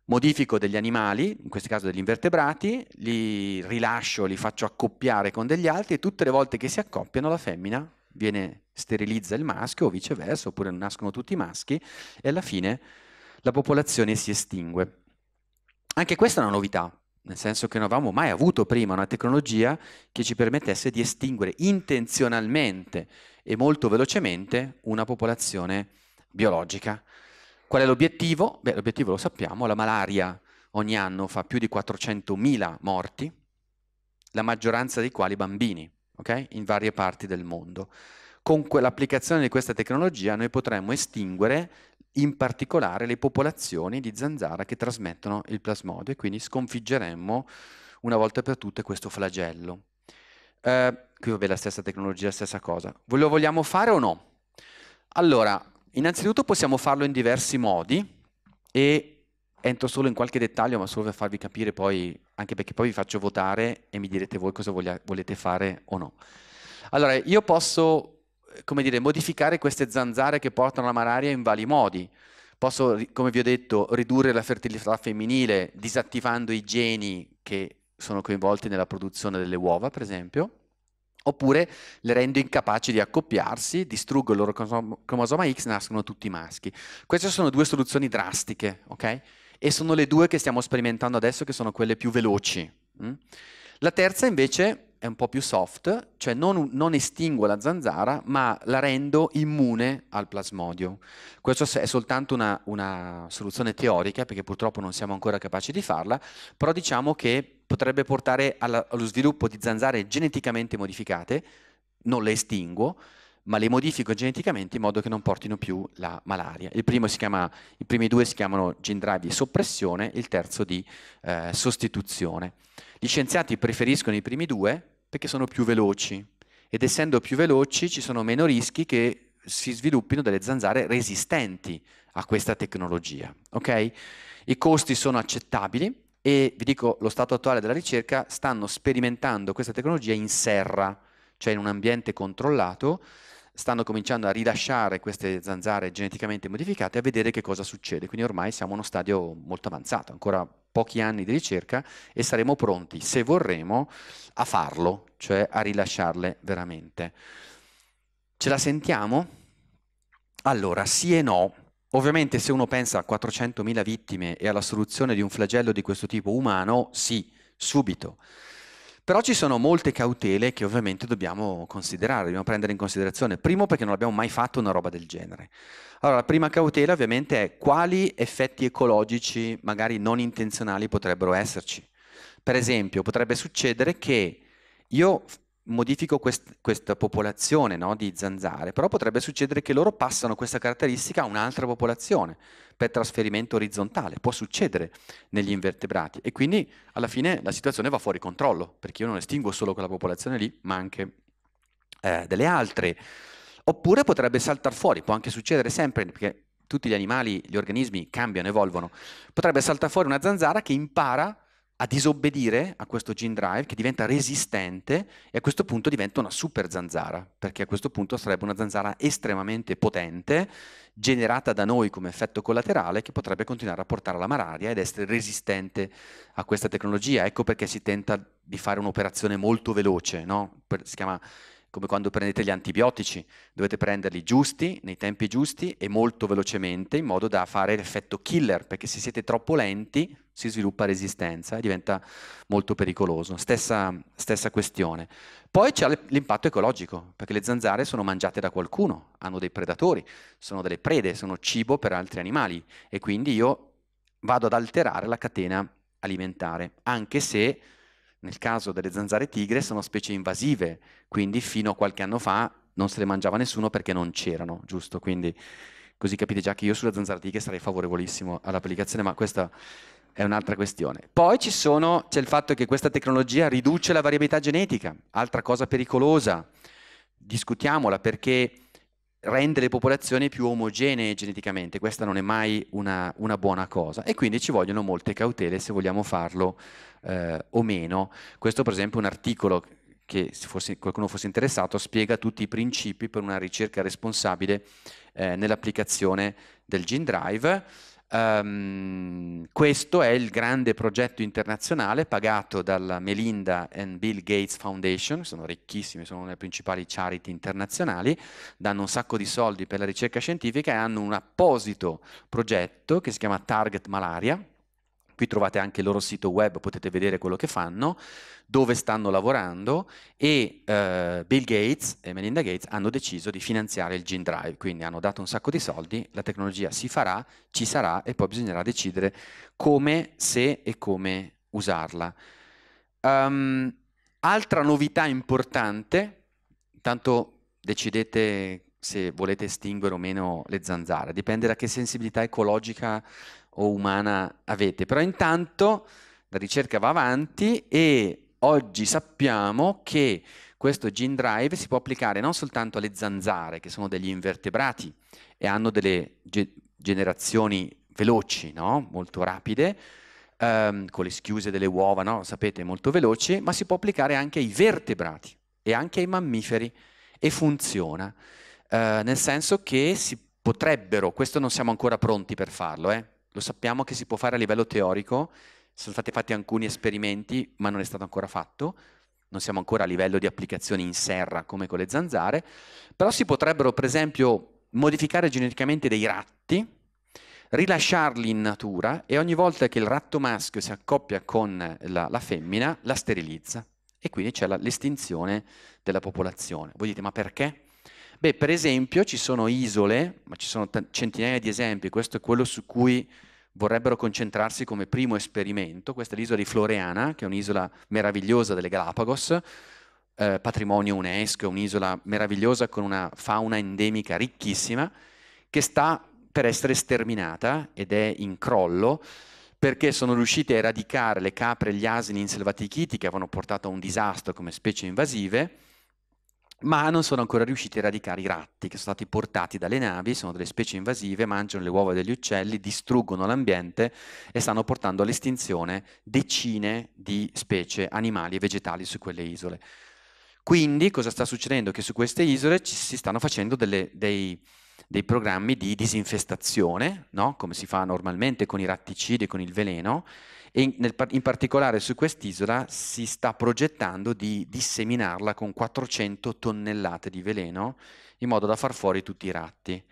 Modifico degli animali, in questo caso degli invertebrati, li rilascio, li faccio accoppiare con degli altri e tutte le volte che si accoppiano la femmina viene, sterilizza il maschio o viceversa, oppure nascono tutti i maschi e alla fine la popolazione si estingue. Anche questa è una novità, nel senso che non avevamo mai avuto prima una tecnologia che ci permettesse di estinguere intenzionalmente e molto velocemente una popolazione biologica. Qual è l'obiettivo? Beh, l'obiettivo lo sappiamo, la malaria ogni anno fa più di 400.000 morti, la maggioranza dei quali bambini, okay? in varie parti del mondo. Con l'applicazione di questa tecnologia noi potremmo estinguere in particolare le popolazioni di zanzara che trasmettono il plasmodio e quindi sconfiggeremmo una volta per tutte questo flagello. Eh, qui vabbè la stessa tecnologia, la stessa cosa. lo vogliamo fare o no? Allora, innanzitutto possiamo farlo in diversi modi e entro solo in qualche dettaglio, ma solo per farvi capire poi, anche perché poi vi faccio votare e mi direte voi cosa voglia, volete fare o no. Allora, io posso come dire, modificare queste zanzare che portano la malaria in vari modi. Posso, come vi ho detto, ridurre la fertilità femminile disattivando i geni che sono coinvolti nella produzione delle uova, per esempio, oppure le rendo incapaci di accoppiarsi, distruggo il loro cromosoma X, nascono tutti maschi. Queste sono due soluzioni drastiche, ok? E sono le due che stiamo sperimentando adesso, che sono quelle più veloci. Mm? La terza invece è un po' più soft, cioè non, non, estingo la zanzara, ma la rendo immune al plasmodio. Questa è soltanto una, una, soluzione teorica, perché purtroppo non siamo ancora capaci di farla, però diciamo che potrebbe portare alla, allo sviluppo di zanzare geneticamente modificate, non le estingo, ma le modifico geneticamente in modo che non portino più la malaria. Chiama, I primi due si chiamano gene drive di soppressione, il terzo di eh, sostituzione. Gli scienziati preferiscono i primi due perché sono più veloci ed essendo più veloci ci sono meno rischi che si sviluppino delle zanzare resistenti a questa tecnologia. Okay? I costi sono accettabili e vi dico lo stato attuale della ricerca stanno sperimentando questa tecnologia in serra, cioè in un ambiente controllato stanno cominciando a rilasciare queste zanzare geneticamente modificate a vedere che cosa succede. Quindi ormai siamo a uno stadio molto avanzato, ancora pochi anni di ricerca e saremo pronti, se vorremo, a farlo, cioè a rilasciarle veramente. Ce la sentiamo? Allora, sì e no. Ovviamente se uno pensa a 400.000 vittime e alla soluzione di un flagello di questo tipo umano, sì, subito. Però ci sono molte cautele che ovviamente dobbiamo considerare, dobbiamo prendere in considerazione. Primo perché non abbiamo mai fatto una roba del genere. Allora, la prima cautela ovviamente è quali effetti ecologici, magari non intenzionali, potrebbero esserci. Per esempio, potrebbe succedere che io modifico quest- questa popolazione no, di zanzare, però potrebbe succedere che loro passano questa caratteristica a un'altra popolazione per trasferimento orizzontale, può succedere negli invertebrati e quindi alla fine la situazione va fuori controllo, perché io non estingo solo quella popolazione lì, ma anche eh, delle altre. Oppure potrebbe saltare fuori, può anche succedere sempre, perché tutti gli animali, gli organismi cambiano, evolvono, potrebbe saltare fuori una zanzara che impara a disobbedire a questo gene drive che diventa resistente e a questo punto diventa una super zanzara, perché a questo punto sarebbe una zanzara estremamente potente, generata da noi come effetto collaterale, che potrebbe continuare a portare alla malaria ed essere resistente a questa tecnologia. Ecco perché si tenta di fare un'operazione molto veloce, no? per, si chiama come quando prendete gli antibiotici, dovete prenderli giusti, nei tempi giusti e molto velocemente, in modo da fare l'effetto killer, perché se siete troppo lenti si sviluppa resistenza e diventa molto pericoloso. Stessa, stessa questione. Poi c'è l'impatto ecologico, perché le zanzare sono mangiate da qualcuno, hanno dei predatori, sono delle prede, sono cibo per altri animali e quindi io vado ad alterare la catena alimentare, anche se nel caso delle zanzare tigre sono specie invasive, quindi fino a qualche anno fa non se le mangiava nessuno perché non c'erano, giusto? Quindi così capite già che io sulle zanzare tigre sarei favorevolissimo all'applicazione, ma questa è un'altra questione. Poi sono, c'è il fatto che questa tecnologia riduce la variabilità genetica, altra cosa pericolosa. Discutiamola perché rende le popolazioni più omogenee geneticamente, questa non è mai una, una buona cosa e quindi ci vogliono molte cautele se vogliamo farlo eh, o meno. Questo per esempio è un articolo che se fosse, qualcuno fosse interessato spiega tutti i principi per una ricerca responsabile eh, nell'applicazione del gene drive Um, questo è il grande progetto internazionale pagato dalla Melinda and Bill Gates Foundation, sono ricchissimi, sono le principali charity internazionali, danno un sacco di soldi per la ricerca scientifica e hanno un apposito progetto che si chiama Target Malaria. Qui trovate anche il loro sito web, potete vedere quello che fanno dove stanno lavorando e eh, Bill Gates e Melinda Gates hanno deciso di finanziare il Gene Drive, quindi hanno dato un sacco di soldi, la tecnologia si farà, ci sarà e poi bisognerà decidere come, se e come usarla. Um, altra novità importante, intanto decidete se volete estinguere o meno le zanzare, dipende da che sensibilità ecologica o umana avete, però intanto la ricerca va avanti e oggi sappiamo che questo gene drive si può applicare non soltanto alle zanzare, che sono degli invertebrati e hanno delle ge- generazioni veloci, no? molto rapide, ehm, con le schiuse delle uova, no? sapete, molto veloci, ma si può applicare anche ai vertebrati e anche ai mammiferi e funziona, eh, nel senso che si potrebbero, questo non siamo ancora pronti per farlo, eh? lo sappiamo che si può fare a livello teorico, sono stati fatti alcuni esperimenti, ma non è stato ancora fatto. Non siamo ancora a livello di applicazioni in serra come con le zanzare, però si potrebbero, per esempio, modificare geneticamente dei ratti, rilasciarli in natura e ogni volta che il ratto maschio si accoppia con la, la femmina, la sterilizza. E quindi c'è la, l'estinzione della popolazione. Voi dite, ma perché? Beh, per esempio ci sono isole, ma ci sono t- centinaia di esempi, questo è quello su cui vorrebbero concentrarsi come primo esperimento. Questa è l'isola di Floreana, che è un'isola meravigliosa delle Galapagos, eh, patrimonio UNESCO, un'isola meravigliosa con una fauna endemica ricchissima, che sta per essere sterminata ed è in crollo perché sono riusciti a eradicare le capre e gli asini in selvatichiti che avevano portato a un disastro come specie invasive ma non sono ancora riusciti a eradicare i ratti che sono stati portati dalle navi, sono delle specie invasive, mangiano le uova degli uccelli, distruggono l'ambiente e stanno portando all'estinzione decine di specie animali e vegetali su quelle isole. Quindi cosa sta succedendo? Che su queste isole ci, si stanno facendo delle, dei, dei, programmi di disinfestazione, no? come si fa normalmente con i ratticidi, e con il veleno, e in, nel, in particolare su quest'isola si sta progettando di disseminarla con 400 tonnellate di veleno in modo da far fuori tutti i ratti.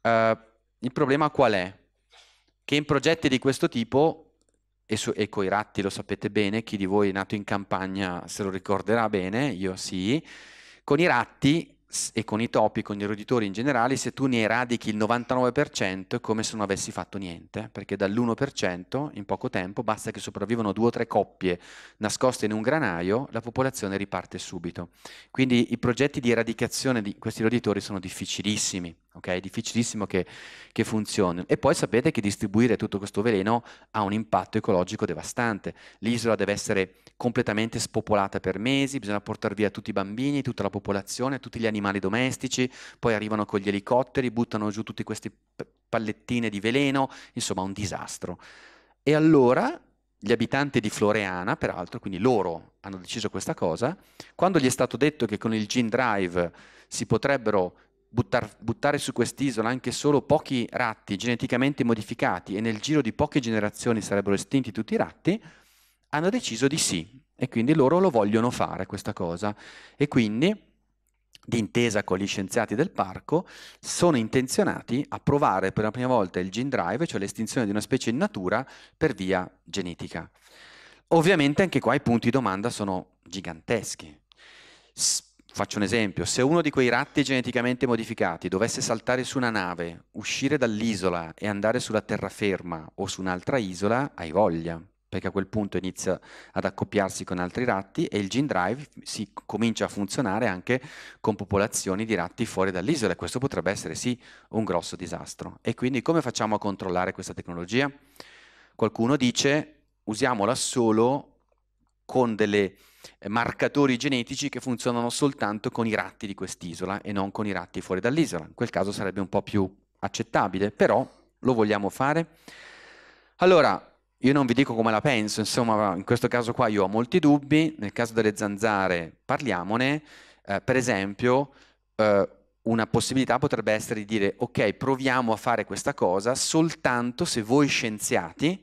Uh, il problema qual è? Che in progetti di questo tipo, e, su, e coi ratti lo sapete bene, chi di voi è nato in campagna se lo ricorderà bene, io sì, con i ratti e con i topi, con gli roditori in generale, se tu ne eradichi il 99% è come se non avessi fatto niente, perché dall'1% in poco tempo basta che sopravvivano due o tre coppie nascoste in un granaio, la popolazione riparte subito. Quindi i progetti di eradicazione di questi roditori sono difficilissimi. Okay? È difficilissimo che, che, funzioni. E poi sapete che distribuire tutto questo veleno ha un impatto ecologico devastante. L'isola deve essere completamente spopolata per mesi, bisogna portare via tutti i bambini, tutta la popolazione, tutti gli animali domestici, poi arrivano con gli elicotteri, buttano giù tutte queste pallettine di veleno, insomma un disastro. E allora gli abitanti di Floreana, peraltro, quindi loro hanno deciso questa cosa, quando gli è stato detto che con il gene drive si potrebbero buttar, buttare su quest'isola anche solo pochi ratti geneticamente modificati e nel giro di poche generazioni sarebbero estinti tutti i ratti, hanno deciso di sì e quindi loro lo vogliono fare questa cosa. E quindi d'intesa con gli scienziati del parco, sono intenzionati a provare per la prima volta il gene drive, cioè l'estinzione di una specie in natura per via genetica. Ovviamente anche qua i punti di domanda sono giganteschi. Faccio un esempio, se uno di quei ratti geneticamente modificati dovesse saltare su una nave, uscire dall'isola e andare sulla terraferma o su un'altra isola, hai voglia, perché a quel punto inizia ad accoppiarsi con altri ratti e il gene drive si comincia a funzionare anche con popolazioni di ratti fuori dall'isola e questo potrebbe essere sì un grosso disastro. E quindi come facciamo a controllare questa tecnologia? Qualcuno dice usiamola solo con delle eh, marcatori genetici che funzionano soltanto con i ratti di quest'isola e non con i ratti fuori dall'isola. In quel caso sarebbe un po' più accettabile, però lo vogliamo fare. Allora, io non vi dico come la penso, insomma, in questo caso qua io ho molti dubbi, nel caso delle zanzare parliamone, eh, per esempio eh, una possibilità potrebbe essere di dire ok, proviamo a fare questa cosa soltanto se voi scienziati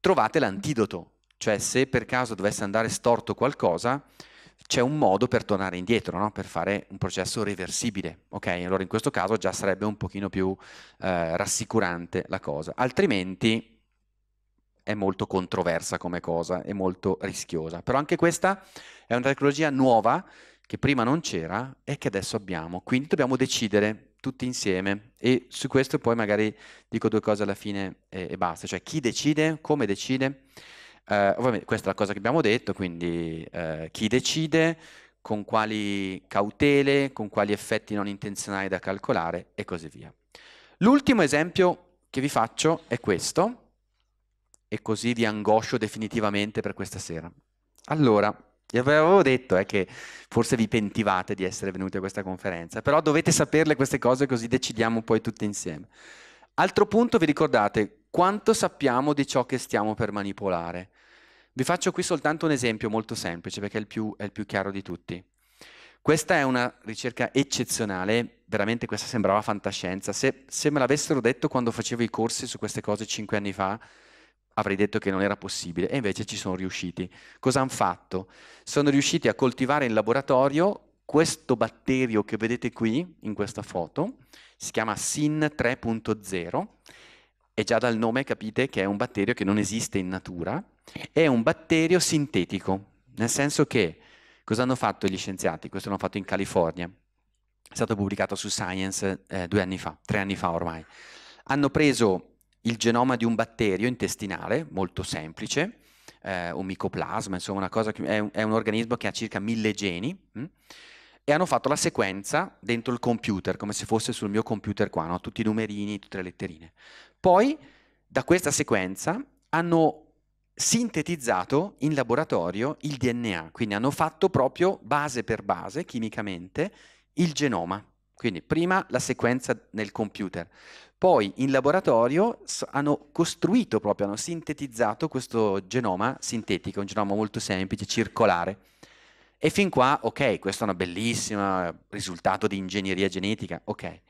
trovate l'antidoto cioè se per caso dovesse andare storto qualcosa, c'è un modo per tornare indietro, no? per fare un processo reversibile. Ok, allora in questo caso già sarebbe un pochino più eh, rassicurante la cosa, altrimenti è molto controversa come cosa, è molto rischiosa. Però anche questa è una tecnologia nuova che prima non c'era e che adesso abbiamo, quindi dobbiamo decidere tutti insieme e su questo poi magari dico due cose alla fine e, e basta, cioè chi decide, come decide. Eh, ovviamente questa è la cosa che abbiamo detto, quindi eh, chi decide, con quali cautele, con quali effetti non intenzionali da calcolare e così via. L'ultimo esempio che vi faccio è questo, e così vi angoscio definitivamente per questa sera. Allora, vi avevo detto eh, che forse vi pentivate di essere venuti a questa conferenza, però dovete saperle queste cose così decidiamo poi tutti insieme. Altro punto, vi ricordate quanto sappiamo di ciò che stiamo per manipolare? Vi faccio qui soltanto un esempio molto semplice perché è il più, è il più chiaro di tutti. Questa è una ricerca eccezionale, veramente questa sembrava fantascienza. Se, se, me l'avessero detto quando facevo i corsi su queste cose cinque anni fa, avrei detto che non era possibile e invece ci sono riusciti. Cosa hanno fatto? Sono riusciti a coltivare in laboratorio questo batterio che vedete qui in questa foto, si chiama SIN 3.0 e già dal nome capite che è un batterio che non esiste in natura, è un batterio sintetico, nel senso che cosa hanno fatto gli scienziati? Questo l'hanno fatto in California, è stato pubblicato su Science eh, due anni fa, tre anni fa ormai. Hanno preso il genoma di un batterio intestinale, molto semplice, eh, un micoplasma, insomma una cosa che è un, è un organismo che ha circa mille geni, mh? Mm, e hanno fatto la sequenza dentro il computer, come se fosse sul mio computer qua, no? tutti i numerini, tutte le letterine. Poi da questa sequenza hanno sintetizzato in laboratorio il DNA, quindi hanno fatto proprio base per base, chimicamente, il genoma. Quindi prima la sequenza nel computer, poi in laboratorio hanno costruito proprio, hanno sintetizzato questo genoma sintetico, un genoma molto semplice, circolare. E fin qua, ok, questo è un bellissimo risultato di ingegneria genetica, ok.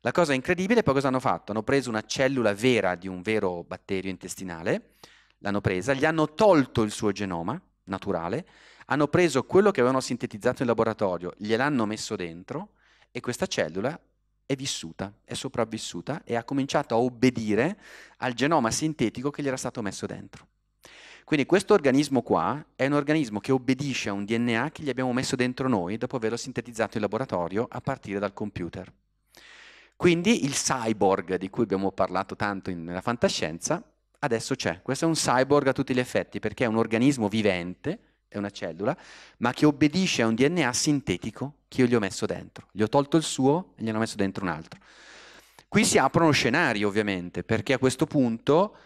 La cosa incredibile poi cosa hanno fatto? Hanno preso una cellula vera di un vero batterio intestinale, l'hanno presa, gli hanno tolto il suo genoma naturale, hanno preso quello che avevano sintetizzato in laboratorio, gliel'hanno messo dentro e questa cellula è vissuta, è sopravvissuta e ha cominciato a obbedire al genoma sintetico che gli era stato messo dentro. Quindi questo organismo qua è un organismo che obbedisce a un DNA che gli abbiamo messo dentro noi dopo averlo sintetizzato in laboratorio a partire dal computer. Quindi il cyborg di cui abbiamo parlato tanto in, nella fantascienza adesso c'è. Questo è un cyborg a tutti gli effetti, perché è un organismo vivente, è una cellula, ma che obbedisce a un DNA sintetico che io gli ho messo dentro. Gli ho tolto il suo e gli ho messo dentro un altro. Qui si aprono scenari, ovviamente, perché a questo punto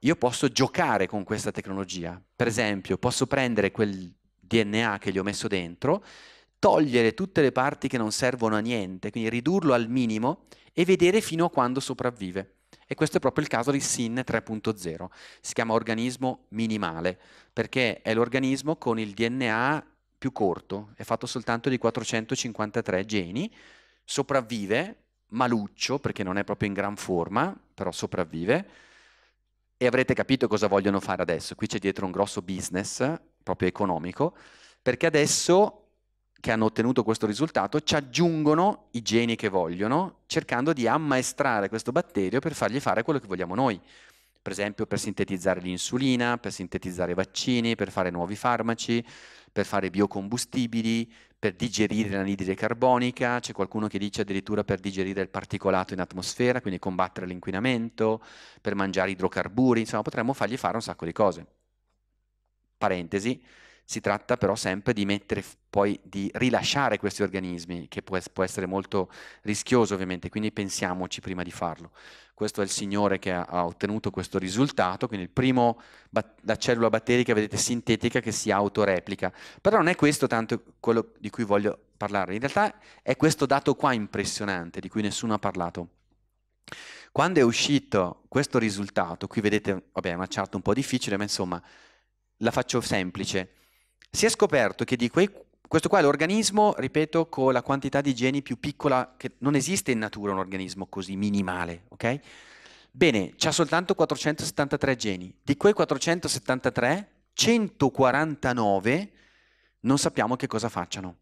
io posso giocare con questa tecnologia. Per esempio, posso prendere quel DNA che gli ho messo dentro, togliere tutte le parti che non servono a niente, quindi ridurlo al minimo e vedere fino a quando sopravvive. E questo è proprio il caso di SIN 3.0. Si chiama organismo minimale, perché è l'organismo con il DNA più corto, è fatto soltanto di 453 geni, sopravvive, maluccio, perché non è proprio in gran forma, però sopravvive, e avrete capito cosa vogliono fare adesso. Qui c'è dietro un grosso business, proprio economico, perché adesso che hanno ottenuto questo risultato ci aggiungono i geni che vogliono, cercando di ammaestrare questo batterio per fargli fare quello che vogliamo noi. Per esempio per sintetizzare l'insulina, per sintetizzare i vaccini, per fare nuovi farmaci, per fare biocombustibili, per digerire l'anidride carbonica, c'è qualcuno che dice addirittura per digerire il particolato in atmosfera, quindi combattere l'inquinamento, per mangiare idrocarburi, insomma potremmo fargli fare un sacco di cose. Parentesi, si tratta però sempre di mettere poi di rilasciare questi organismi, che può, può essere molto rischioso ovviamente, quindi pensiamoci prima di farlo. Questo è il signore che ha, ha ottenuto questo risultato, quindi il primo, la cellula batterica, vedete, sintetica che si autoreplica. Però non è questo tanto quello di cui voglio parlare, in realtà è questo dato qua impressionante, di cui nessuno ha parlato. Quando è uscito questo risultato, qui vedete, vabbè è una chart un po' difficile, ma insomma la faccio semplice. Si è scoperto che di quei questo qua è l'organismo, ripeto, con la quantità di geni più piccola, che non esiste in natura un organismo così minimale, ok? Bene, c'ha soltanto 473 geni. Di quei 473, 149 non sappiamo che cosa facciano.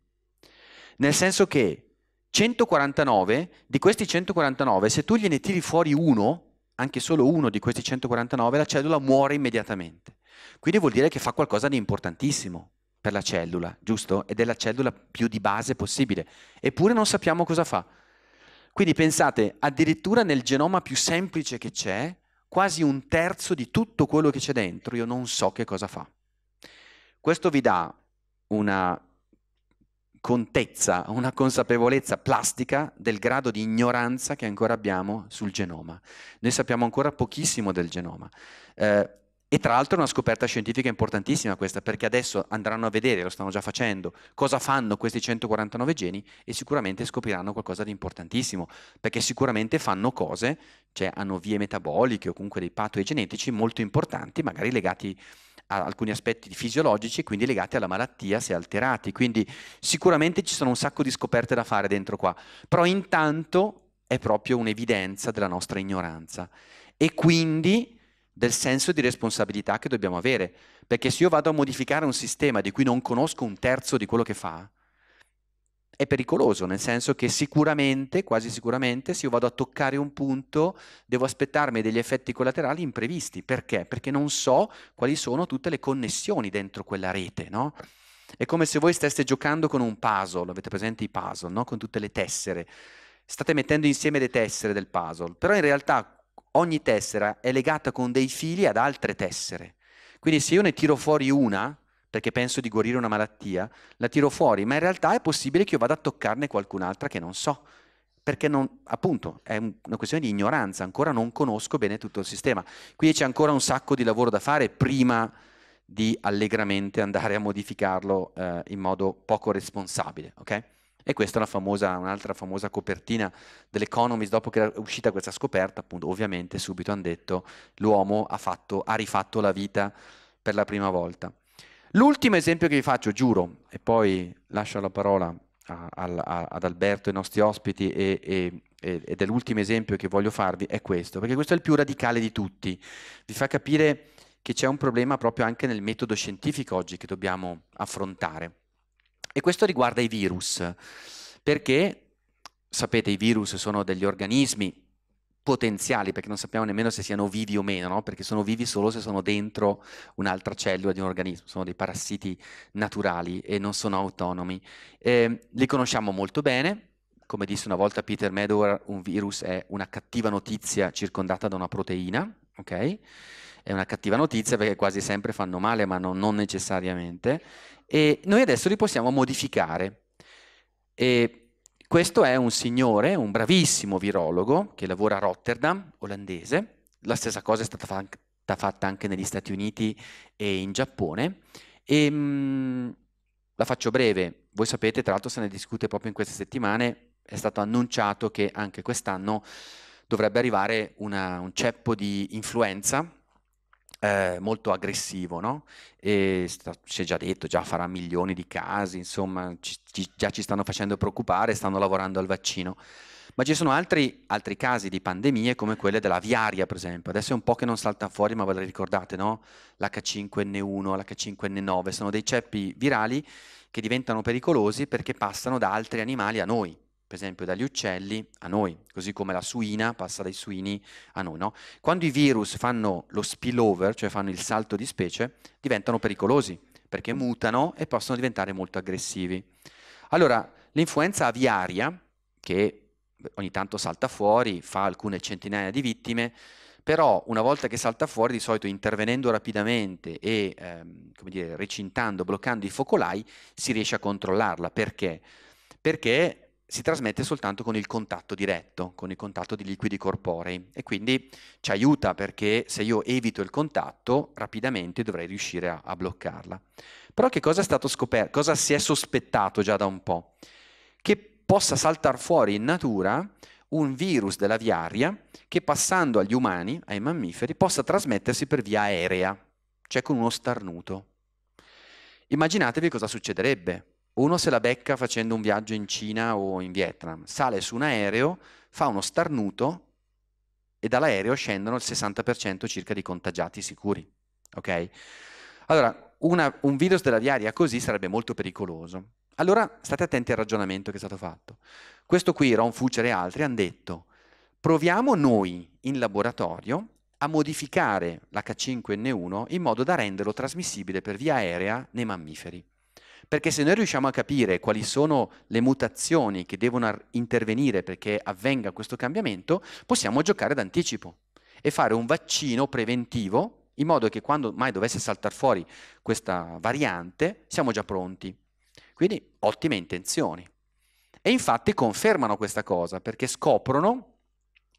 Nel senso che 149, di questi 149, se tu gliene tiri fuori uno, anche solo uno di questi 149, la cellula muore immediatamente. Quindi vuol dire che fa qualcosa di importantissimo, per la cellula, giusto? Ed è la cellula più di base possibile, eppure non sappiamo cosa fa. Quindi pensate, addirittura nel genoma più semplice che c'è, quasi un terzo di tutto quello che c'è dentro, io non so che cosa fa. Questo vi dà una contezza, una consapevolezza plastica del grado di ignoranza che ancora abbiamo sul genoma. Noi sappiamo ancora pochissimo del genoma. Eh, e tra l'altro è una scoperta scientifica importantissima questa, perché adesso andranno a vedere, lo stanno già facendo, cosa fanno questi 149 geni e sicuramente scopriranno qualcosa di importantissimo, perché sicuramente fanno cose, cioè hanno vie metaboliche o comunque dei patoi genetici molto importanti, magari legati a alcuni aspetti fisiologici, quindi legati alla malattia se alterati. Quindi sicuramente ci sono un sacco di scoperte da fare dentro qua, però intanto è proprio un'evidenza della nostra ignoranza. E quindi del senso di responsabilità che dobbiamo avere. Perché se io vado a modificare un sistema di cui non conosco un terzo di quello che fa, è pericoloso, nel senso che sicuramente, quasi sicuramente, se io vado a toccare un punto, devo aspettarmi degli effetti collaterali imprevisti. Perché? Perché non so quali sono tutte le connessioni dentro quella rete, no? È come se voi steste giocando con un puzzle, avete presente i puzzle, no? Con tutte le tessere. State mettendo insieme le tessere del puzzle, però in realtà ogni tessera è legata con dei fili ad altre tessere. Quindi se io ne tiro fuori una, perché penso di guarire una malattia, la tiro fuori, ma in realtà è possibile che io vada a toccarne qualcun'altra che non so, perché non, appunto è una questione di ignoranza, ancora non conosco bene tutto il sistema. Quindi c'è ancora un sacco di lavoro da fare prima di allegramente andare a modificarlo eh, in modo poco responsabile. Okay? E questa è una famosa, un'altra famosa copertina dell'Economist, dopo che era uscita questa scoperta, appunto, ovviamente subito hanno detto l'uomo ha, fatto, ha rifatto la vita per la prima volta. L'ultimo esempio che vi faccio, giuro, e poi lascio la parola a, a, ad Alberto e ai nostri ospiti, e, e, e, ed è l'ultimo esempio che voglio farvi, è questo, perché questo è il più radicale di tutti. Vi fa capire che c'è un problema proprio anche nel metodo scientifico oggi che dobbiamo affrontare. E questo riguarda i virus, perché sapete i virus sono degli organismi potenziali, perché non sappiamo nemmeno se siano vivi o meno, no? perché sono vivi solo se sono dentro un'altra cellula di un organismo, sono dei parassiti naturali e non sono autonomi. Eh, li conosciamo molto bene, come disse una volta Peter Medor, un virus è una cattiva notizia circondata da una proteina, ok? è una cattiva notizia perché quasi sempre fanno male, ma no, non necessariamente. E noi adesso li possiamo modificare. E questo è un signore, un bravissimo virologo che lavora a Rotterdam, olandese. La stessa cosa è stata fatta, fatta anche negli Stati Uniti e in Giappone. E, ehm, mh, la faccio breve, voi sapete, tra l'altro se ne discute proprio in queste settimane, è stato annunciato che anche quest'anno dovrebbe arrivare una, un ceppo di influenza eh, molto aggressivo, no? E sta, si è già detto, già farà milioni di casi, insomma, ci, ci, già ci stanno facendo preoccupare, stanno lavorando al vaccino. Ma ci sono altri, altri, casi di pandemie come quelle della viaria, per esempio. Adesso è un po' che non salta fuori, ma ve le ricordate, no? L'H5N1, l'H5N9, sono dei ceppi virali che diventano pericolosi perché passano da altri animali a noi per esempio dagli uccelli a noi, così come la suina passa dai suini a noi. No? Quando i virus fanno lo spillover, cioè fanno il salto di specie, diventano pericolosi perché mm. mutano e possono diventare molto aggressivi. Allora, l'influenza aviaria, che ogni tanto salta fuori, fa alcune centinaia di vittime, però una volta che salta fuori, di solito intervenendo rapidamente e ehm, dire, recintando, bloccando i focolai, si riesce a controllarla. Perché? Perché si trasmette soltanto con il contatto diretto, con il contatto di liquidi corporei e quindi ci aiuta perché se io evito il contatto rapidamente dovrei riuscire a, a bloccarla. Però che cosa è stato scoperto? Cosa si è sospettato già da un po'? Che possa saltare fuori in natura un virus della viaria che passando agli umani, ai mammiferi, possa trasmettersi per via aerea, cioè con uno starnuto. Immaginatevi cosa succederebbe uno se la becca facendo un viaggio in Cina o in Vietnam, sale su un aereo, fa uno starnuto e dall'aereo scendono il 60% circa di contagiati sicuri. Ok? Allora, una, un virus della diaria così sarebbe molto pericoloso. Allora state attenti al ragionamento che è stato fatto. Questo qui, Ron Fucer e altri hanno detto, proviamo noi in laboratorio a modificare l'H5N1 in modo da renderlo trasmissibile per via aerea nei mammiferi. Perché se noi riusciamo a capire quali sono le mutazioni che devono intervenire perché avvenga questo cambiamento, possiamo giocare d'anticipo e fare un vaccino preventivo in modo che quando mai dovesse saltare fuori questa variante siamo già pronti. Quindi ottime intenzioni. E infatti confermano questa cosa perché scoprono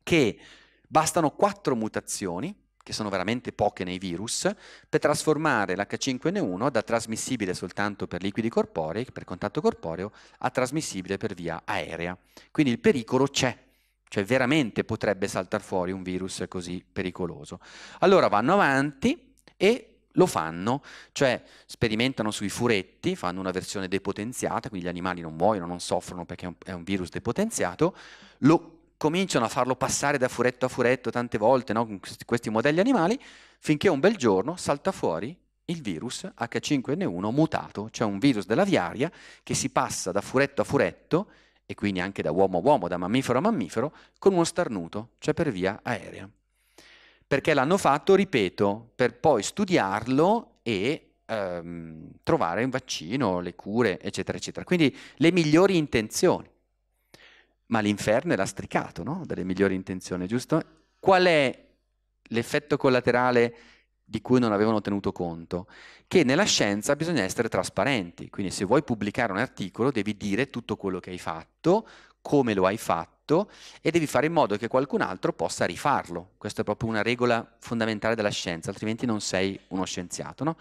che bastano quattro mutazioni che sono veramente poche nei virus, per trasformare l'H5N1 da trasmissibile soltanto per liquidi corporei, per contatto corporeo, a trasmissibile per via aerea. Quindi il pericolo c'è, cioè veramente potrebbe saltare fuori un virus così pericoloso. Allora vanno avanti e lo fanno, cioè sperimentano sui furetti, fanno una versione depotenziata, quindi gli animali non muoiono, non soffrono perché è un, virus depotenziato, lo cominciano a farlo passare da furetto a furetto tante volte, no? con questi modelli animali, finché un bel giorno salta fuori il virus H5N1 mutato, cioè un virus della viaria che si passa da furetto a furetto e quindi anche da uomo a uomo, da mammifero a mammifero, con uno starnuto, cioè per via aerea. Perché l'hanno fatto, ripeto, per poi studiarlo e ehm, trovare un vaccino, le cure, eccetera, eccetera. Quindi le migliori intenzioni ma l'inferno è lastricato no? dalle migliori intenzioni, giusto? Qual è l'effetto collaterale di cui non avevano tenuto conto? Che nella scienza bisogna essere trasparenti, quindi se vuoi pubblicare un articolo devi dire tutto quello che hai fatto, come lo hai fatto e devi fare in modo che qualcun altro possa rifarlo. Questa è proprio una regola fondamentale della scienza, altrimenti non sei uno scienziato. No?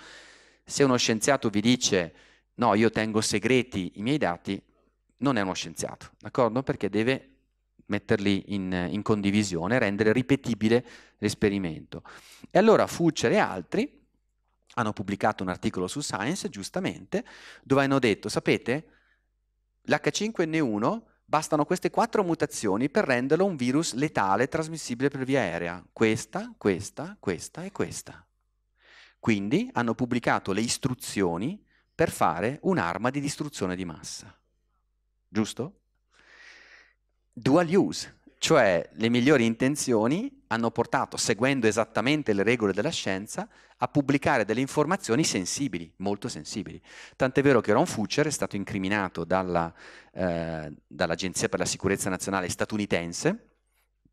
Se uno scienziato vi dice no, io tengo segreti i miei dati, non è uno scienziato, d'accordo? Perché deve metterli in, in condivisione, rendere ripetibile l'esperimento. E allora Fuccer e altri hanno pubblicato un articolo su Science, giustamente, dove hanno detto, sapete, l'H5N1 bastano queste quattro mutazioni per renderlo un virus letale trasmissibile per via aerea. Questa, questa, questa e questa. Quindi hanno pubblicato le istruzioni per fare un'arma di distruzione di massa giusto? Dual use, cioè le migliori intenzioni hanno portato, seguendo esattamente le regole della scienza, a pubblicare delle informazioni sensibili, molto sensibili. Tant'è vero che Ron Fucher è stato incriminato dalla, eh, dall'Agenzia per la Sicurezza Nazionale statunitense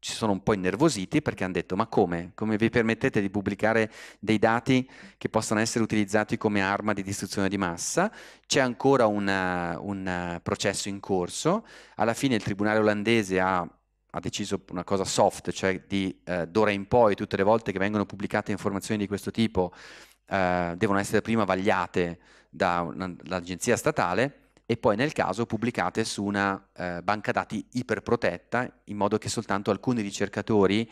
ci sono un po' innervositi perché hanno detto ma come? Come vi permettete di pubblicare dei dati che possano essere utilizzati come arma di distruzione di massa? C'è ancora una, un processo in corso, alla fine il tribunale olandese ha, ha deciso una cosa soft, cioè di eh, d'ora in poi tutte le volte che vengono pubblicate informazioni di questo tipo eh, devono essere prima vagliate dall'agenzia statale e poi nel caso pubblicate su una eh, banca dati iperprotetta in modo che soltanto alcuni ricercatori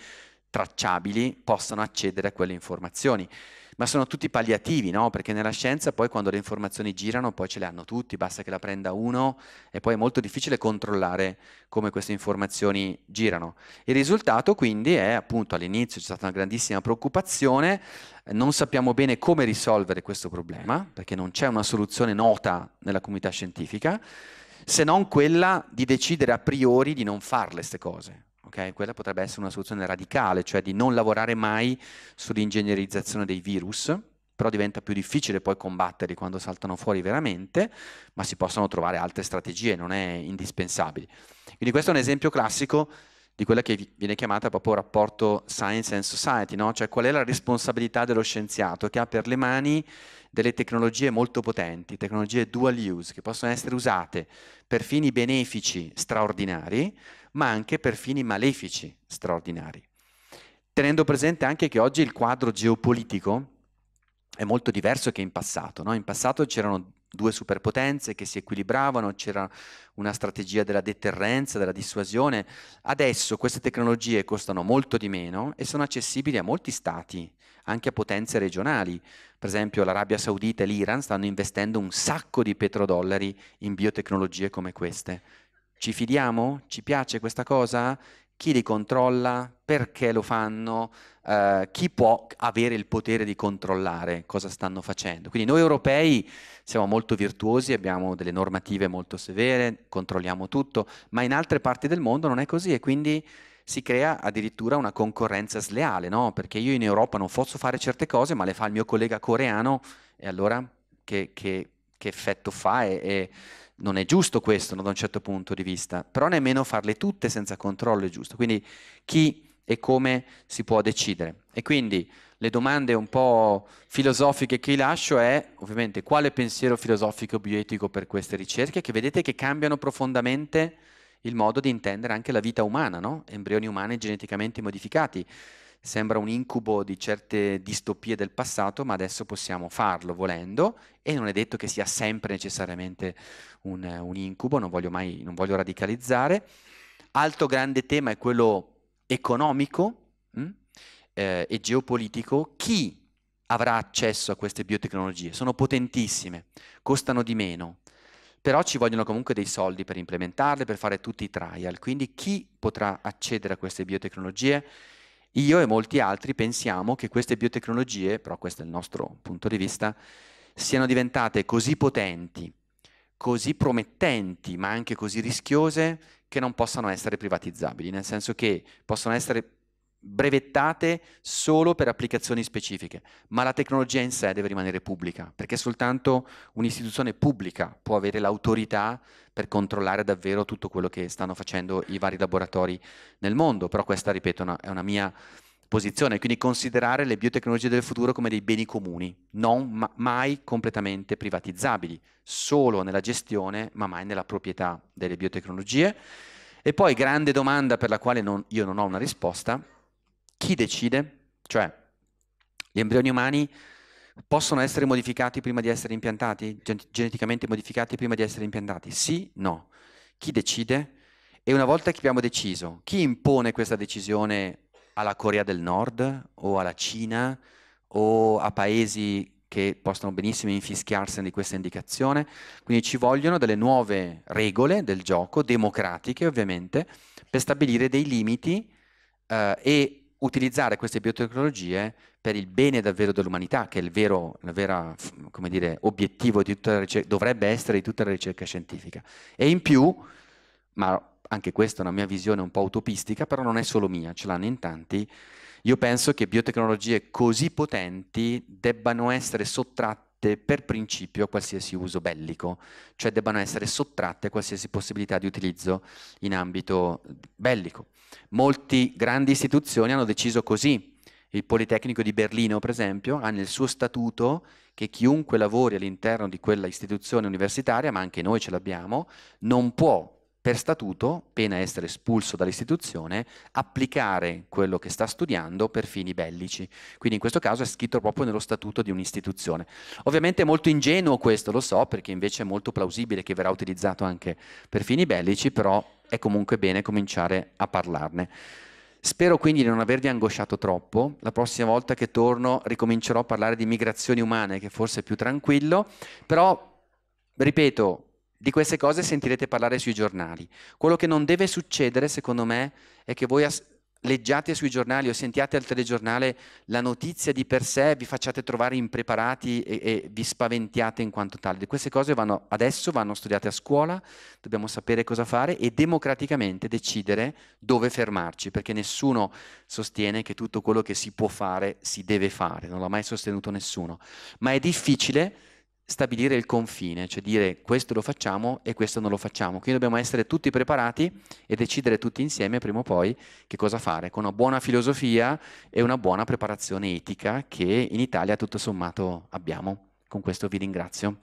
tracciabili possano accedere a quelle informazioni ma sono tutti palliativi, no? Perché nella scienza poi quando le informazioni girano poi ce le hanno tutti, basta che la prenda uno e poi è molto difficile controllare come queste informazioni girano. Il risultato quindi è appunto all'inizio c'è stata una grandissima preoccupazione, non sappiamo bene come risolvere questo problema, perché non c'è una soluzione nota nella comunità scientifica, se non quella di decidere a priori di non farle queste cose. Okay, quella potrebbe essere una soluzione radicale, cioè di non lavorare mai sull'ingegnerizzazione dei virus, però diventa più difficile poi combatterli quando saltano fuori veramente, ma si possono trovare altre strategie, non è indispensabile. Quindi questo è un esempio classico di quella che viene chiamata proprio rapporto science and society, no? cioè qual è la responsabilità dello scienziato che ha per le mani delle tecnologie molto potenti, tecnologie dual use, che possono essere usate per fini benefici straordinari, ma anche per fini malefici straordinari. Tenendo presente anche che oggi il quadro geopolitico è molto diverso che in passato. No? In passato c'erano due superpotenze che si equilibravano, c'era una strategia della deterrenza, della dissuasione. Adesso queste tecnologie costano molto di meno e sono accessibili a molti stati, anche a potenze regionali. Per esempio l'Arabia Saudita e l'Iran stanno investendo un sacco di petrodollari in biotecnologie come queste. Ci fidiamo? Ci piace questa cosa? Chi li controlla? Perché lo fanno? Uh, chi può avere il potere di controllare cosa stanno facendo? Quindi noi europei siamo molto virtuosi, abbiamo delle normative molto severe, controlliamo tutto, ma in altre parti del mondo non è così e quindi si crea addirittura una concorrenza sleale, no? Perché io in Europa non posso fare certe cose, ma le fa il mio collega coreano e allora che, che, che effetto fa? E, e non è giusto questo no, da un certo punto di vista, però nemmeno farle tutte senza controllo è giusto. Quindi chi e come si può decidere. E quindi le domande un po' filosofiche che vi lascio è ovviamente quale pensiero filosofico bioetico per queste ricerche che vedete che cambiano profondamente il modo di intendere anche la vita umana, no? embrioni umani geneticamente modificati sembra un incubo di certe distopie del passato, ma adesso possiamo farlo volendo e non è detto che sia sempre necessariamente un, un incubo, non voglio mai, non voglio radicalizzare. Altro grande tema è quello economico mm, eh, e geopolitico. Chi avrà accesso a queste biotecnologie? Sono potentissime, costano di meno, però ci vogliono comunque dei soldi per implementarle, per fare tutti i trial. Quindi chi potrà accedere a queste biotecnologie? Io e molti altri pensiamo che queste biotecnologie, però questo è il nostro punto di vista, siano diventate così potenti, così promettenti, ma anche così rischiose, che non possano essere privatizzabili, nel senso che possono essere brevettate solo per applicazioni specifiche, ma la tecnologia in sé deve rimanere pubblica, perché soltanto un'istituzione pubblica può avere l'autorità per controllare davvero tutto quello che stanno facendo i vari laboratori nel mondo, però questa, ripeto, una, è una mia posizione, quindi considerare le biotecnologie del futuro come dei beni comuni, non ma mai completamente privatizzabili, solo nella gestione, ma mai nella proprietà delle biotecnologie. E poi grande domanda per la quale non, io non ho una risposta, chi decide? Cioè, gli embrioni umani possono essere modificati prima di essere impiantati? Geneticamente modificati prima di essere impiantati? Sì, no. Chi decide? E una volta che abbiamo deciso, chi impone questa decisione alla Corea del Nord o alla Cina o a paesi che possono benissimo infischiarsene di questa indicazione. Quindi ci vogliono delle nuove regole del gioco, democratiche ovviamente, per stabilire dei limiti eh, e utilizzare queste biotecnologie per il bene davvero dell'umanità, che è il vero la vera, dire, obiettivo di ricerca, dovrebbe essere di tutta la ricerca scientifica. E in più, ma anche questa è una mia visione un po' utopistica, però non è solo mia, ce l'hanno in tanti, io penso che biotecnologie così potenti debbano essere sottratte per principio a qualsiasi uso bellico, cioè debbano essere sottratte a qualsiasi possibilità di utilizzo in ambito bellico. Molte grandi istituzioni hanno deciso così. Il Politecnico di Berlino, per esempio, ha nel suo statuto che chiunque lavori all'interno di quella istituzione universitaria, ma anche noi ce l'abbiamo, non può per statuto, pena essere espulso dall'istituzione, applicare quello che sta studiando per fini bellici. Quindi in questo caso è scritto proprio nello statuto di un'istituzione. Ovviamente è molto ingenuo questo, lo so, perché invece è molto plausibile che verrà utilizzato anche per fini bellici, però è comunque bene cominciare a parlarne. Spero quindi di non avervi angosciato troppo, la prossima volta che torno ricomincerò a parlare di migrazioni umane, che forse è più tranquillo, però, ripeto, di queste cose sentirete parlare sui giornali. Quello che non deve succedere, secondo me, è che voi leggiate sui giornali o sentiate al telegiornale la notizia di per sé, vi facciate trovare impreparati e, e vi spaventiate in quanto tale. Queste cose vanno, adesso vanno studiate a scuola, dobbiamo sapere cosa fare e democraticamente decidere dove fermarci, perché nessuno sostiene che tutto quello che si può fare si deve fare, non l'ha mai sostenuto nessuno. Ma è difficile stabilire il confine, cioè dire questo lo facciamo e questo non lo facciamo. Quindi dobbiamo essere tutti preparati e decidere tutti insieme prima o poi che cosa fare, con una buona filosofia e una buona preparazione etica che in Italia tutto sommato abbiamo. Con questo vi ringrazio.